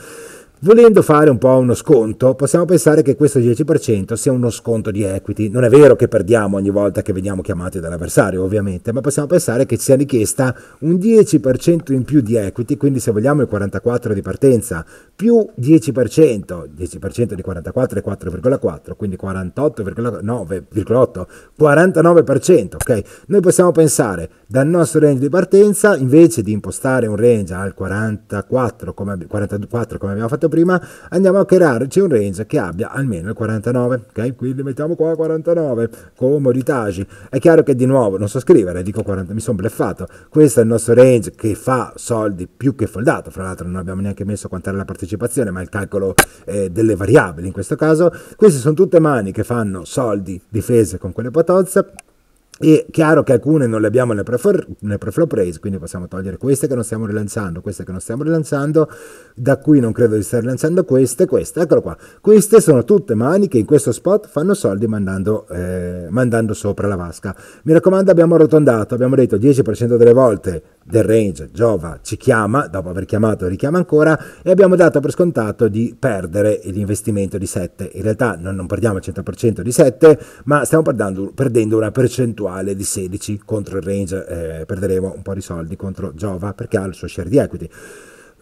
Volendo fare un po' uno sconto, possiamo pensare che questo 10% sia uno sconto di equity. Non è vero che perdiamo ogni volta che veniamo chiamati dall'avversario, ovviamente, ma possiamo pensare che ci sia richiesta un 10% in più di equity, quindi se vogliamo il 44 di partenza più 10%, 10% di 44 è 4,4, quindi 48,9%, 49%, ok? Noi possiamo pensare dal nostro range di partenza, invece di impostare un range al 44 come, 44 come abbiamo fatto prima, prima andiamo a crearci un range che abbia almeno il 49, ok? Quindi mettiamo qua 49, comoditagi. È chiaro che di nuovo non so scrivere, dico 40, mi sono bleffato. Questo è il nostro range che fa soldi più che foldato, fra l'altro non abbiamo neanche messo quanto era la partecipazione, ma il calcolo eh, delle variabili in questo caso. Queste sono tutte mani che fanno soldi difese con quelle potenze è chiaro che alcune non le abbiamo nel, prefer, nel preflop raise, quindi possiamo togliere queste che non stiamo rilanciando, queste che non stiamo rilanciando, da qui non credo di stare rilanciando queste, queste, eccolo qua. Queste sono tutte mani che in questo spot fanno soldi mandando, eh, mandando sopra la vasca. Mi raccomando abbiamo arrotondato, abbiamo detto 10% delle volte del range Giova ci chiama, dopo aver chiamato richiama ancora e abbiamo dato per scontato di perdere l'investimento di 7. In realtà non, non perdiamo il 100% di 7, ma stiamo perdendo, perdendo, una percentuale di 16 contro il range, eh, perderemo un po' di soldi contro Giova perché ha il suo share di equity.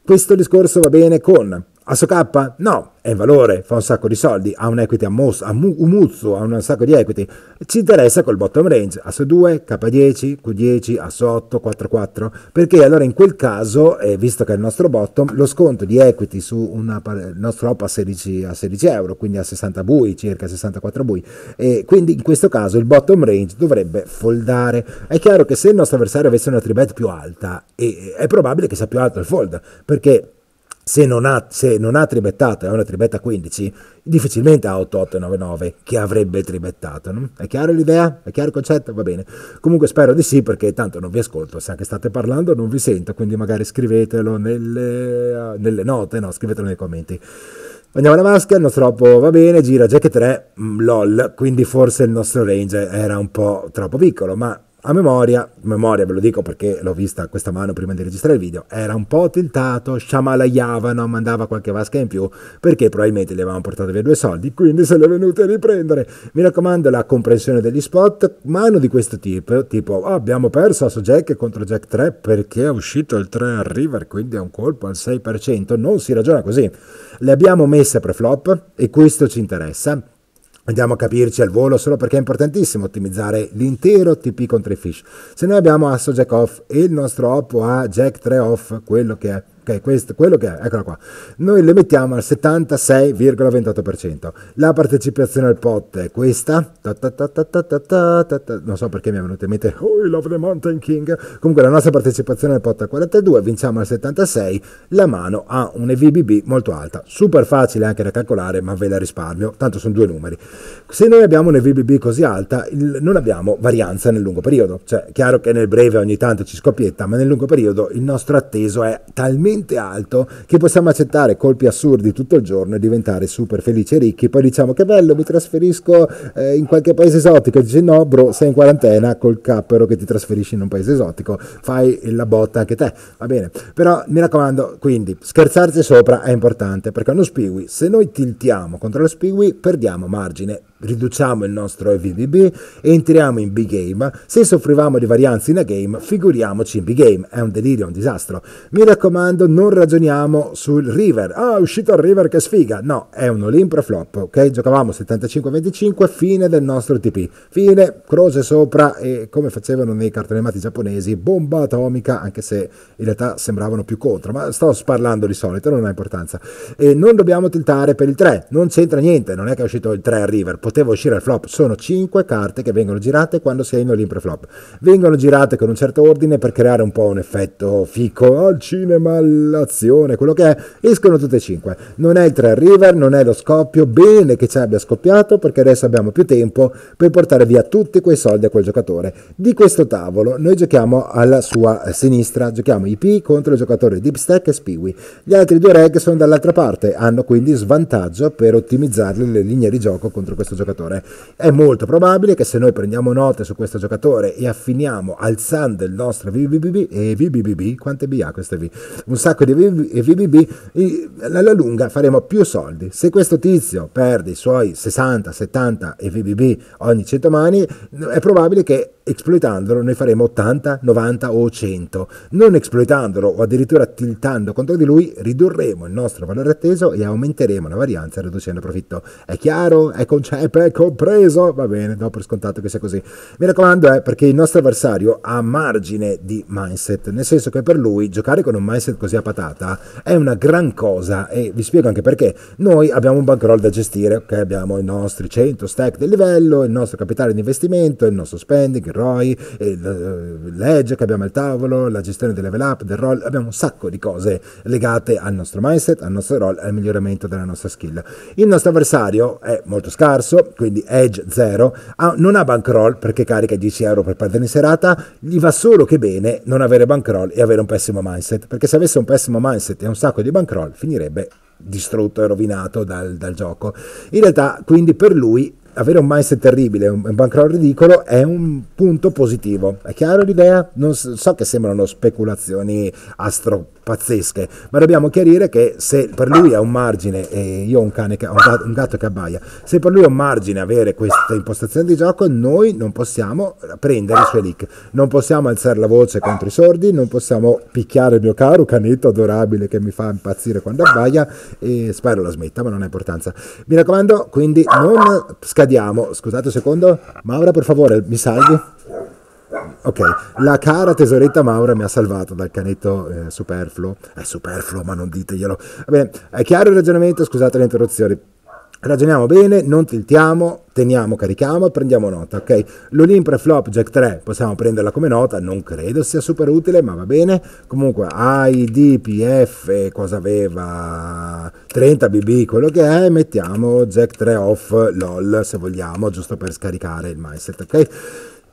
Questo discorso va bene con ASOK? No, è in valore, fa un sacco di soldi, ha un equity a, mos- a mu- muzzo, ha un sacco di equity, ci interessa col bottom range, ASO2, K10, Q10, ASO8, 44, perché allora in quel caso, eh, visto che è il nostro bottom, lo sconto di equity su una il nostro OP a 16, a 16 euro, quindi a 60 bui, circa 64 bui, e quindi in questo caso il bottom range dovrebbe foldare. È chiaro che se il nostro avversario avesse una tribet più alta, è, è probabile che sia più alto il fold, perché se non ha, se non ha tribettato, è una tribetta 15, difficilmente ha 8899 che avrebbe tribettato. No? È chiaro l'idea? È chiaro il concetto? Va bene. Comunque spero di sì perché tanto non vi ascolto, se anche state parlando non vi sento, quindi magari scrivetelo nelle, nelle note, no? scrivetelo nei commenti. Andiamo alla maschera, il nostro oppo va bene, gira jack 3, mm, lol, quindi forse il nostro range era un po' troppo piccolo, ma a memoria, memoria ve lo dico perché l'ho vista questa mano prima di registrare il video, era un po' tentato, sciamalayavano, mandava qualche vasca in più perché probabilmente gli avevano portato via due soldi, quindi se l'è venuta a riprendere. Mi raccomando la comprensione degli spot, mano di questo tipo, tipo oh, abbiamo perso su Jack contro Jack 3 perché è uscito il 3 al River, quindi è un colpo al 6%, non si ragiona così. Le abbiamo messe pre-flop e questo ci interessa Andiamo a capirci al volo solo perché è importantissimo ottimizzare l'intero TP contro i fish. Se noi abbiamo asso jack off e il nostro oppo ha jack 3 off, quello che è Okay, questo, quello che è, eccola qua. Noi le mettiamo al 76,28%. La partecipazione al pot è questa. Ta ta ta non so perché mi è venuto in mente Oh, I love the Mountain King. Comunque la nostra partecipazione al pot è 42, vinciamo al 76. La mano ha un EVBB molto alta. Super facile anche da calcolare, ma ve la risparmio, tanto sono due numeri. Se noi abbiamo un EVBB così alta, il, non abbiamo varianza nel lungo periodo. Cioè, chiaro che nel breve ogni tanto ci scoppietta, ma nel lungo periodo il nostro atteso è talmente talmente alto che possiamo accettare colpi assurdi tutto il giorno e diventare super felici e ricchi. Poi diciamo che bello, mi trasferisco eh, in qualche paese esotico. Dici no, bro, sei in quarantena col cappero che ti trasferisci in un paese esotico, fai la botta anche te. Va bene, però mi raccomando, quindi scherzarci sopra è importante perché uno spigui, se noi tiltiamo contro lo spigui, perdiamo margine riduciamo il nostro e entriamo in big game, se soffrivamo di varianze in a game, figuriamoci in big game, è un delirio, è un disastro. Mi raccomando, non ragioniamo sul river, ah è uscito il river che sfiga, no, è un Olimpra flop, ok? Giocavamo 75-25, fine del nostro TP, fine, croce sopra e come facevano nei cartoni giapponesi, bomba atomica, anche se in realtà sembravano più contro, ma sto sparlando di solito, non ha importanza. E non dobbiamo tiltare per il 3, non c'entra niente, non è che è uscito il 3 al river, poteva uscire al flop. Sono 5 carte che vengono girate quando si è in Olimpre flop. Vengono girate con un certo ordine per creare un po' un effetto fico al cinema, all'azione, quello che è. Escono tutte e 5. Non è il 3 river, non è lo scoppio. Bene che ci abbia scoppiato perché adesso abbiamo più tempo per portare via tutti quei soldi a quel giocatore. Di questo tavolo noi giochiamo alla sua eh, sinistra, giochiamo IP contro il giocatore Deep Stack e Spiwi. Gli altri due reg sono dall'altra parte, hanno quindi svantaggio per ottimizzare le linee di gioco contro questo giocatore giocatore. È molto probabile che se noi prendiamo note su questo giocatore e affiniamo alzando il nostro VBB e VBBB, quante B ha questa V? Un sacco di VBB, alla lunga faremo più soldi. Se questo tizio perde i suoi 60, 70 e VBB ogni 100 mani, è probabile che esploitandolo ne faremo 80, 90 o 100. Non esploitandolo o addirittura tiltando contro di lui, ridurremo il nostro valore atteso e aumenteremo la varianza riducendo il profitto. È chiaro? È concetto? Pepe compreso. Va bene, do per scontato che sia così. Mi raccomando, è eh, perché il nostro avversario ha margine di mindset, nel senso che per lui giocare con un mindset così a patata è una gran cosa e vi spiego anche perché. Noi abbiamo un bankroll da gestire, ok? Abbiamo i nostri 100 stack del livello, il nostro capitale di investimento, il nostro spending, il ROI, eh, l'edge che abbiamo al tavolo, la gestione del level up, del roll, abbiamo un sacco di cose legate al nostro mindset, al nostro roll, al miglioramento della nostra skill. Il nostro avversario è molto scarso basso, quindi edge 0, non ha bankroll perché carica 10 euro per perdere in serata, gli va solo che bene non avere bankroll e avere un pessimo mindset, perché se avesse un pessimo mindset e un sacco di bankroll finirebbe distrutto e rovinato dal, dal gioco. In realtà quindi per lui avere un mindset terribile, un bankroll ridicolo è un punto positivo. È chiaro l'idea? Non so, so che sembrano speculazioni astro pazzesche, ma dobbiamo chiarire che se per lui è un margine, e io ho un, cane che, ho un gatto che abbaia, se per lui è un margine avere questa impostazione di gioco, noi non possiamo prendere i suoi leak, non possiamo alzare la voce contro i sordi, non possiamo picchiare il mio caro canetto adorabile che mi fa impazzire quando abbaia e spero la smetta, ma non ha importanza. Mi raccomando, quindi non scadiamo, scusate un secondo, Maura per favore mi salvi ok, la cara tesoretta Maura mi ha salvato dal canetto eh, superfluo. È superfluo, ma non diteglielo. Va bene, è chiaro il ragionamento, scusate le interruzioni. Ragioniamo bene, non tiltiamo, teniamo, carichiamo, prendiamo nota, ok? Flop Jack 3 possiamo prenderla come nota, non credo sia super utile, ma va bene. Comunque AIDPF cosa aveva? 30 BB, quello che è, mettiamo Jack 3 off LOL se vogliamo, giusto per scaricare il mindset, ok?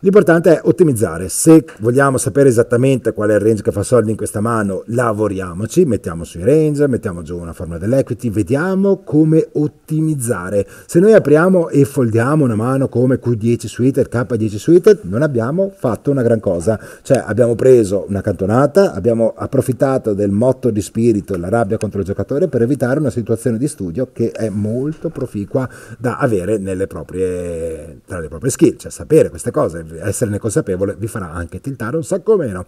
L'importante è ottimizzare. Se vogliamo sapere esattamente qual è il range che fa soldi in questa mano, lavoriamoci, mettiamo sui range, mettiamo giù una formula dell'equity, vediamo come ottimizzare. Se noi apriamo e foldiamo una mano come Q10 suited, K10 suited, non abbiamo fatto una gran cosa. Cioè abbiamo preso una cantonata, abbiamo approfittato del motto di spirito, la rabbia contro il giocatore, per evitare una situazione di studio che è molto proficua da avere proprie, tra le proprie skill, cioè sapere queste cose esserne consapevole vi farà anche tentare un sacco meno.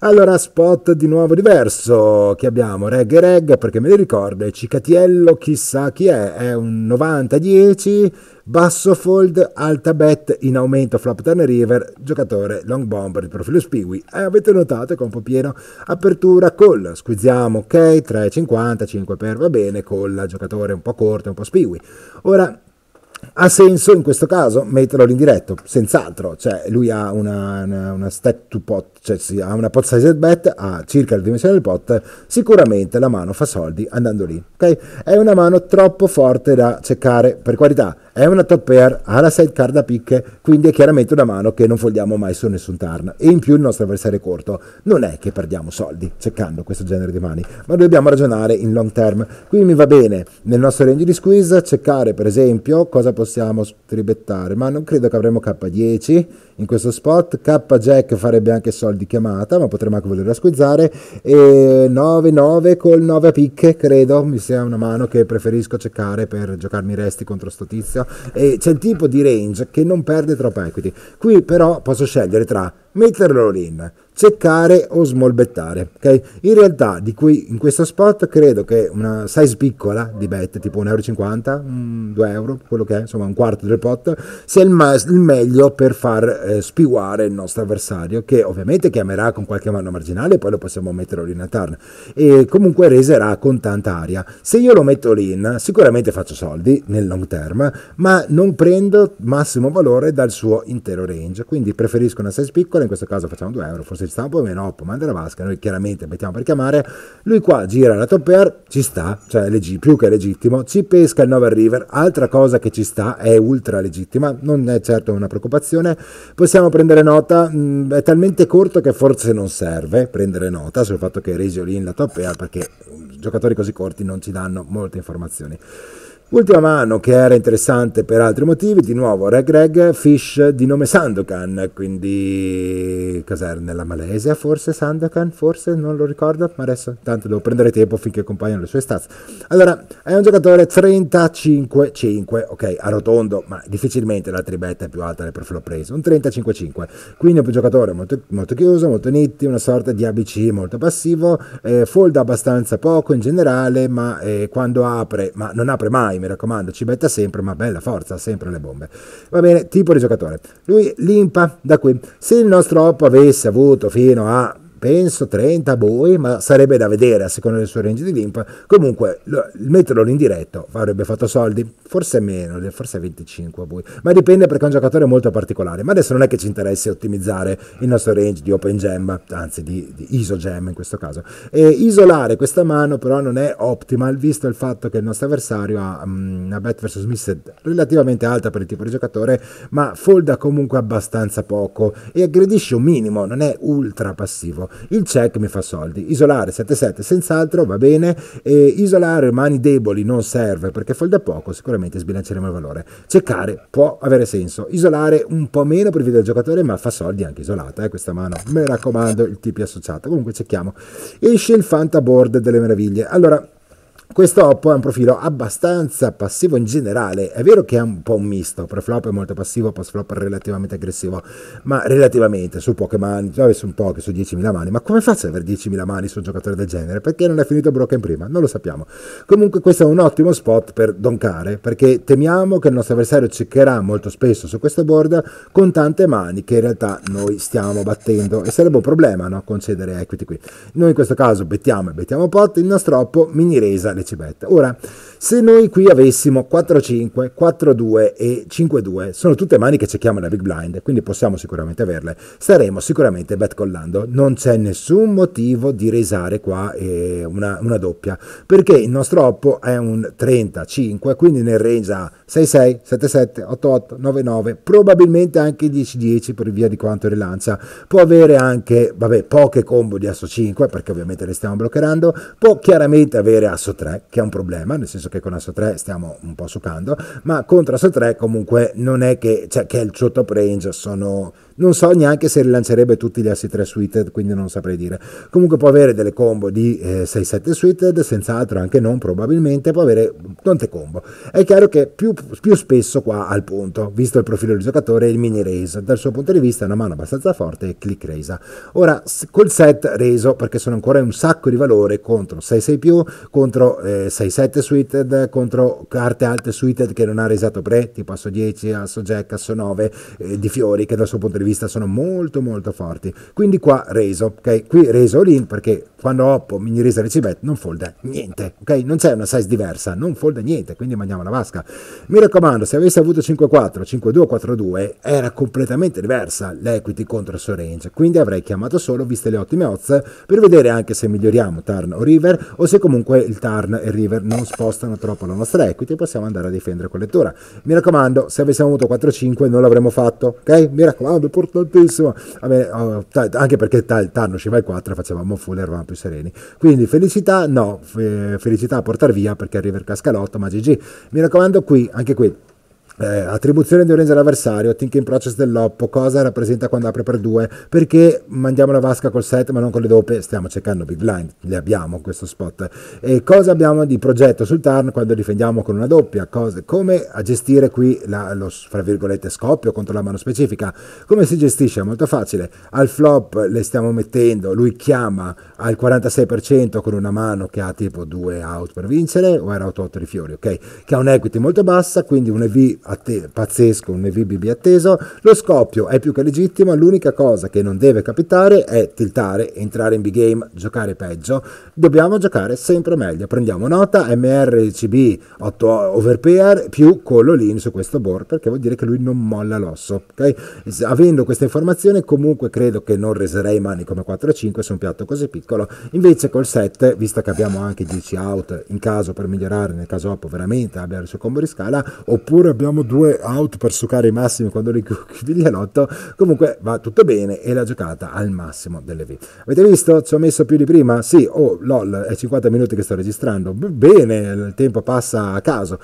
Allora, spot di nuovo diverso che abbiamo, reg e reg, perché me li ricordo, Cicatiello, chissà chi è, è un 90-10, basso fold, alta bet, in aumento flop turn river, giocatore long bomber di profilo spigui. E eh, avete notato che è un po' pieno, apertura call, squizziamo, ok, 3,50, 5 per, va bene, call, giocatore un po' corto, un po' spigui. Ora, ha senso in questo caso metterlo in diretto, senz'altro, cioè lui ha una, una, una step to pot, cioè sì, ha una pot size bet, ha circa la dimensione del pot, sicuramente la mano fa soldi andando lì, ok? È una mano troppo forte da cercare, per qualità è una top pair, ha la sidecar da picche, quindi è chiaramente una mano che non vogliamo mai su nessun turn. E in più il nostro avversario è corto non è che perdiamo soldi cercando questo genere di mani, ma dobbiamo ragionare in long term. Quindi mi va bene nel nostro range di squeeze cercare per esempio cosa possiamo tribettare, ma non credo che avremo K10 in questo spot. K-Jack farebbe anche soldi chiamata, ma potremmo anche volerla squizzare. E 9-9 col 9 a picche, credo. Mi sia una mano che preferisco cercare per giocarmi resti contro sto tizio. E c'è il tipo di range che non perde troppa equity. Qui però posso scegliere tra metterlo in zeccare o smolbettare. Okay? In realtà di qui, in questo spot credo che una size piccola di bet, tipo 1,50 euro, 2 euro, quello che è, insomma un quarto del pot, sia il, ma- il meglio per far eh, spiuare il nostro avversario, che ovviamente chiamerà con qualche mano marginale, poi lo possiamo mettere lì in turn, e comunque reserà con tanta aria. Se io lo metto lì in, sicuramente faccio soldi nel long term, ma non prendo massimo valore dal suo intero range, quindi preferisco una size piccola, in questo caso facciamo 2 euro, forse del stampo e no, manda la vasca, noi chiaramente mettiamo per chiamare, lui qua gira la top air, ci sta, cioè leggi, più che legittimo, ci pesca il Nova River, altra cosa che ci sta, è ultra legittima, non è certo una preoccupazione, possiamo prendere nota, mh, mm, è talmente corto che forse non serve prendere nota sul fatto che Regio lì in la top air perché mm, giocatori così corti non ci danno molte informazioni. Ultima mano che era interessante per altri motivi, di nuovo Reg Reg, Fish di nome Sandokan, quindi cos'era nella Malesia forse Sandokan, forse non lo ricordo, ma adesso tanto devo prendere tempo finché compaiono le sue stats. Allora, è un giocatore 35-5, ok, arrotondo, ma difficilmente la tribetta è più alta del profilo preso, un 35-5, quindi è un giocatore molto, molto chiuso, molto nitti, una sorta di ABC molto passivo, eh, folda abbastanza poco in generale, ma eh, quando apre, ma non apre mai mi raccomando, ci metta sempre, ma bella forza, sempre le bombe. Va bene, tipo di giocatore. Lui limpa da qui. Se il nostro Oppo avesse avuto fino a penso 30 boi, ma sarebbe da vedere a seconda del suo range di limp. Comunque metterlo in diretto avrebbe fatto soldi, forse meno, forse 25 boi, ma dipende perché è un giocatore molto particolare. Ma adesso non è che ci interessi ottimizzare il nostro range di open gem, anzi di, di iso gem in questo caso. E isolare questa mano però non è optimal visto il fatto che il nostro avversario ha mm, una bet versus missed relativamente alta per il tipo di giocatore, ma folda comunque abbastanza poco e aggredisce un minimo, non è ultra passivo. Il check mi fa soldi. Isolare 7-7 senz'altro va bene. E isolare mani deboli non serve perché folda poco, sicuramente sbilanceremo il valore. Cercare può avere senso. Isolare un po' meno per video del giocatore, ma fa soldi anche isolata eh, questa mano. Mi raccomando, il TP associato. Comunque cerchiamo. Esce il Fanta Board delle meraviglie. Allora, questo Oppo è un profilo abbastanza passivo in generale, è vero che è un po' un misto, preflop è molto passivo, post flop è relativamente aggressivo, ma relativamente su poche mani, cioè su poche, su 10.000 mani, ma come faccio ad avere 10.000 mani su un giocatore del genere? Perché non è finito Broken prima? Non lo sappiamo. Comunque questo è un ottimo spot per doncare, perché temiamo che il nostro avversario ciccherà molto spesso su questo board con tante mani che in realtà noi stiamo battendo e sarebbe un problema no? concedere equity qui. Noi in questo caso bettiamo e bettiamo pot, il nostro Oppo mini resa le civetta. Ora, se noi qui avessimo 4-5, 4-2 e 5-2, sono tutte mani che cerchiamo nella big blind, quindi possiamo sicuramente averle, staremo sicuramente bet collando. Non c'è nessun motivo di resare qua eh, una, una, doppia, perché il nostro oppo è un 35, quindi nel range a 6-6, 7-7, 8-8, 9-9, probabilmente anche 10-10 per via di quanto rilancia. Può avere anche, vabbè, poche combo di asso 5, perché ovviamente le stiamo bloccherando, può chiaramente avere asso 3, che è un problema, nel senso senso che con s 3 stiamo un po' succando, ma contro s 3 comunque non è che, cioè che il sotto range sono non so neanche se rilancerebbe tutti gli assi 3 suited, quindi non saprei dire. Comunque può avere delle combo di eh, 6-7 suited, senz'altro anche non probabilmente, può avere tante combo. È chiaro che più, più spesso qua al punto, visto il profilo del giocatore, il mini raise, dal suo punto di vista è una mano abbastanza forte e click resa. Ora col set reso, perché sono ancora un sacco di valore contro 6-6 più, contro eh, 6-7 suited, contro carte alte suited che non ha resato pre, tipo asso 10, asso jack, asso 9 eh, di fiori, che dal suo punto di vista vista sono molto molto forti. Quindi qua reso, ok? Qui reso all in perché quando oppo mini resa ricibet non folda niente, ok? Non c'è una size diversa, non folda niente, quindi mandiamo la vasca. Mi raccomando, se avessi avuto 5-4, 5-2, 4-2 era completamente diversa l'equity contro il suo range, quindi avrei chiamato solo, viste le ottime odds, per vedere anche se miglioriamo turn o river o se comunque il turn e il river non spostano troppo la nostra equity possiamo andare a difendere con lettura. Mi raccomando, se avessimo avuto 4-5 non l'avremmo fatto, ok? Mi raccomando, importantissima. Bene, oh, anche perché il Tanno usciva ai 4 facevamo full, eravamo più sereni. Quindi felicità, no, felicità a portar via perché arriva il cascalotto, ma GG. Mi raccomando qui, anche qui eh, attribuzione di violenza all'avversario, thinking process dell'oppo, cosa rappresenta quando apre per due, perché mandiamo la vasca col set ma non con le dope, stiamo cercando big blind, le abbiamo questo spot. E cosa abbiamo di progetto sul turn quando difendiamo con una doppia, cose, come a gestire qui la, lo fra virgolette scoppio contro la mano specifica, come si gestisce? molto facile, al flop le stiamo mettendo, lui chiama al 46% con una mano che ha tipo due out per vincere o era out 8 di fiori, ok? Che ha un equity molto bassa, quindi un EV atte- pazzesco, un EVBB atteso, lo scoppio è più che legittimo, l'unica cosa che non deve capitare è tiltare, entrare in big giocare peggio, dobbiamo giocare sempre meglio, prendiamo nota MRCB 8 overpair più collo lean su questo board perché vuol dire che lui non molla l'osso, okay? avendo questa informazione comunque credo che non reserei mani come 4-5 su un piatto così piccolo, invece col 7, visto che abbiamo anche 10 out in caso per migliorare, nel caso Oppo veramente abbia il suo combo di scala, oppure abbiamo avevamo due out per sucare i massimi quando li gli Viglianotto, comunque va tutto bene e la giocata al massimo delle V. Avete visto? Ci ho messo più di prima? Sì, oh lol, è 50 minuti che sto registrando, bene, il tempo passa a caso.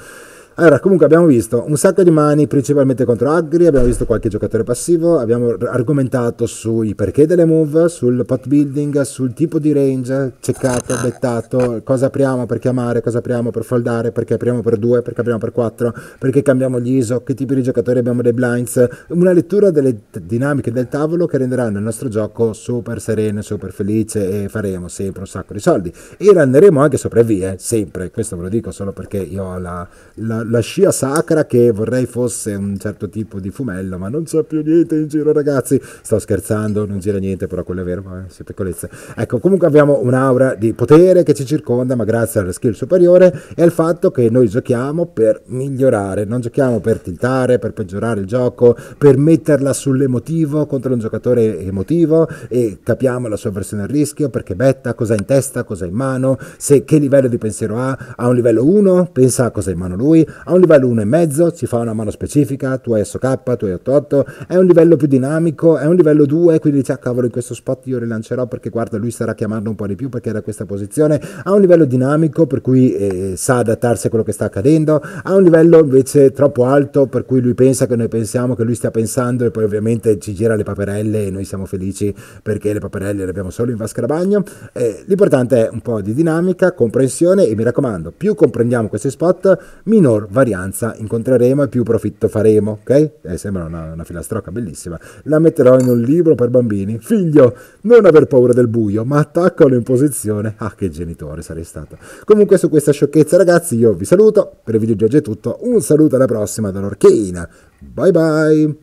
Allora, comunque abbiamo visto un sacco di mani principalmente contro Agri, abbiamo visto qualche giocatore passivo, abbiamo argomentato sui perché delle move, sul pot building, sul tipo di range, ceccato, bettato, cosa apriamo per chiamare, cosa apriamo per foldare, perché apriamo per due, perché apriamo per quattro, perché cambiamo gli ISO, che tipi di giocatori abbiamo dei blinds, una lettura delle dinamiche del tavolo che renderanno il nostro gioco super sereno, super felice e faremo sempre un sacco di soldi. E randeremo anche sopra via, sempre, questo ve lo dico solo perché io ho la, la la scia sacra che vorrei fosse un certo tipo di fumello, ma non c'è più niente in giro ragazzi, sto scherzando, non gira niente, però quello è vero, ma siete piccolezze. Ecco, comunque abbiamo un'aura di potere che ci circonda, ma grazie alla skill superiore e al fatto che noi giochiamo per migliorare, non giochiamo per tiltare, per peggiorare il gioco, per metterla sull'emotivo contro un giocatore emotivo e capiamo la sua versione a rischio, perché betta, cosa ha in testa, cosa ha in mano, se che livello di pensiero ha, ha un livello 1, pensa a cosa ha in mano lui, a un livello 1,5 ci fa una mano specifica, tu hai SOK, tu hai 88, è un livello più dinamico, è un livello 2, quindi dice ah cavolo in questo spot io rilancerò perché guarda lui starà chiamando un po' di più perché è da questa posizione, ha un livello dinamico per cui eh, sa adattarsi a quello che sta accadendo, ha un livello invece troppo alto per cui lui pensa che noi pensiamo che lui stia pensando e poi ovviamente ci gira le paperelle e noi siamo felici perché le paperelle le abbiamo solo in vasca da bagno. Eh, l'importante è un po' di dinamica, comprensione e mi raccomando più comprendiamo questi spot minor varianza incontreremo e più profitto faremo, ok? Eh, sembra una, una filastrocca bellissima. La metterò in un libro per bambini. Figlio, non aver paura del buio, ma attaccalo in posizione. Ah, che genitore sarei stato. Comunque su questa sciocchezza ragazzi io vi saluto, per il video di oggi è tutto, un saluto alla prossima da dall'Orchina. Bye bye!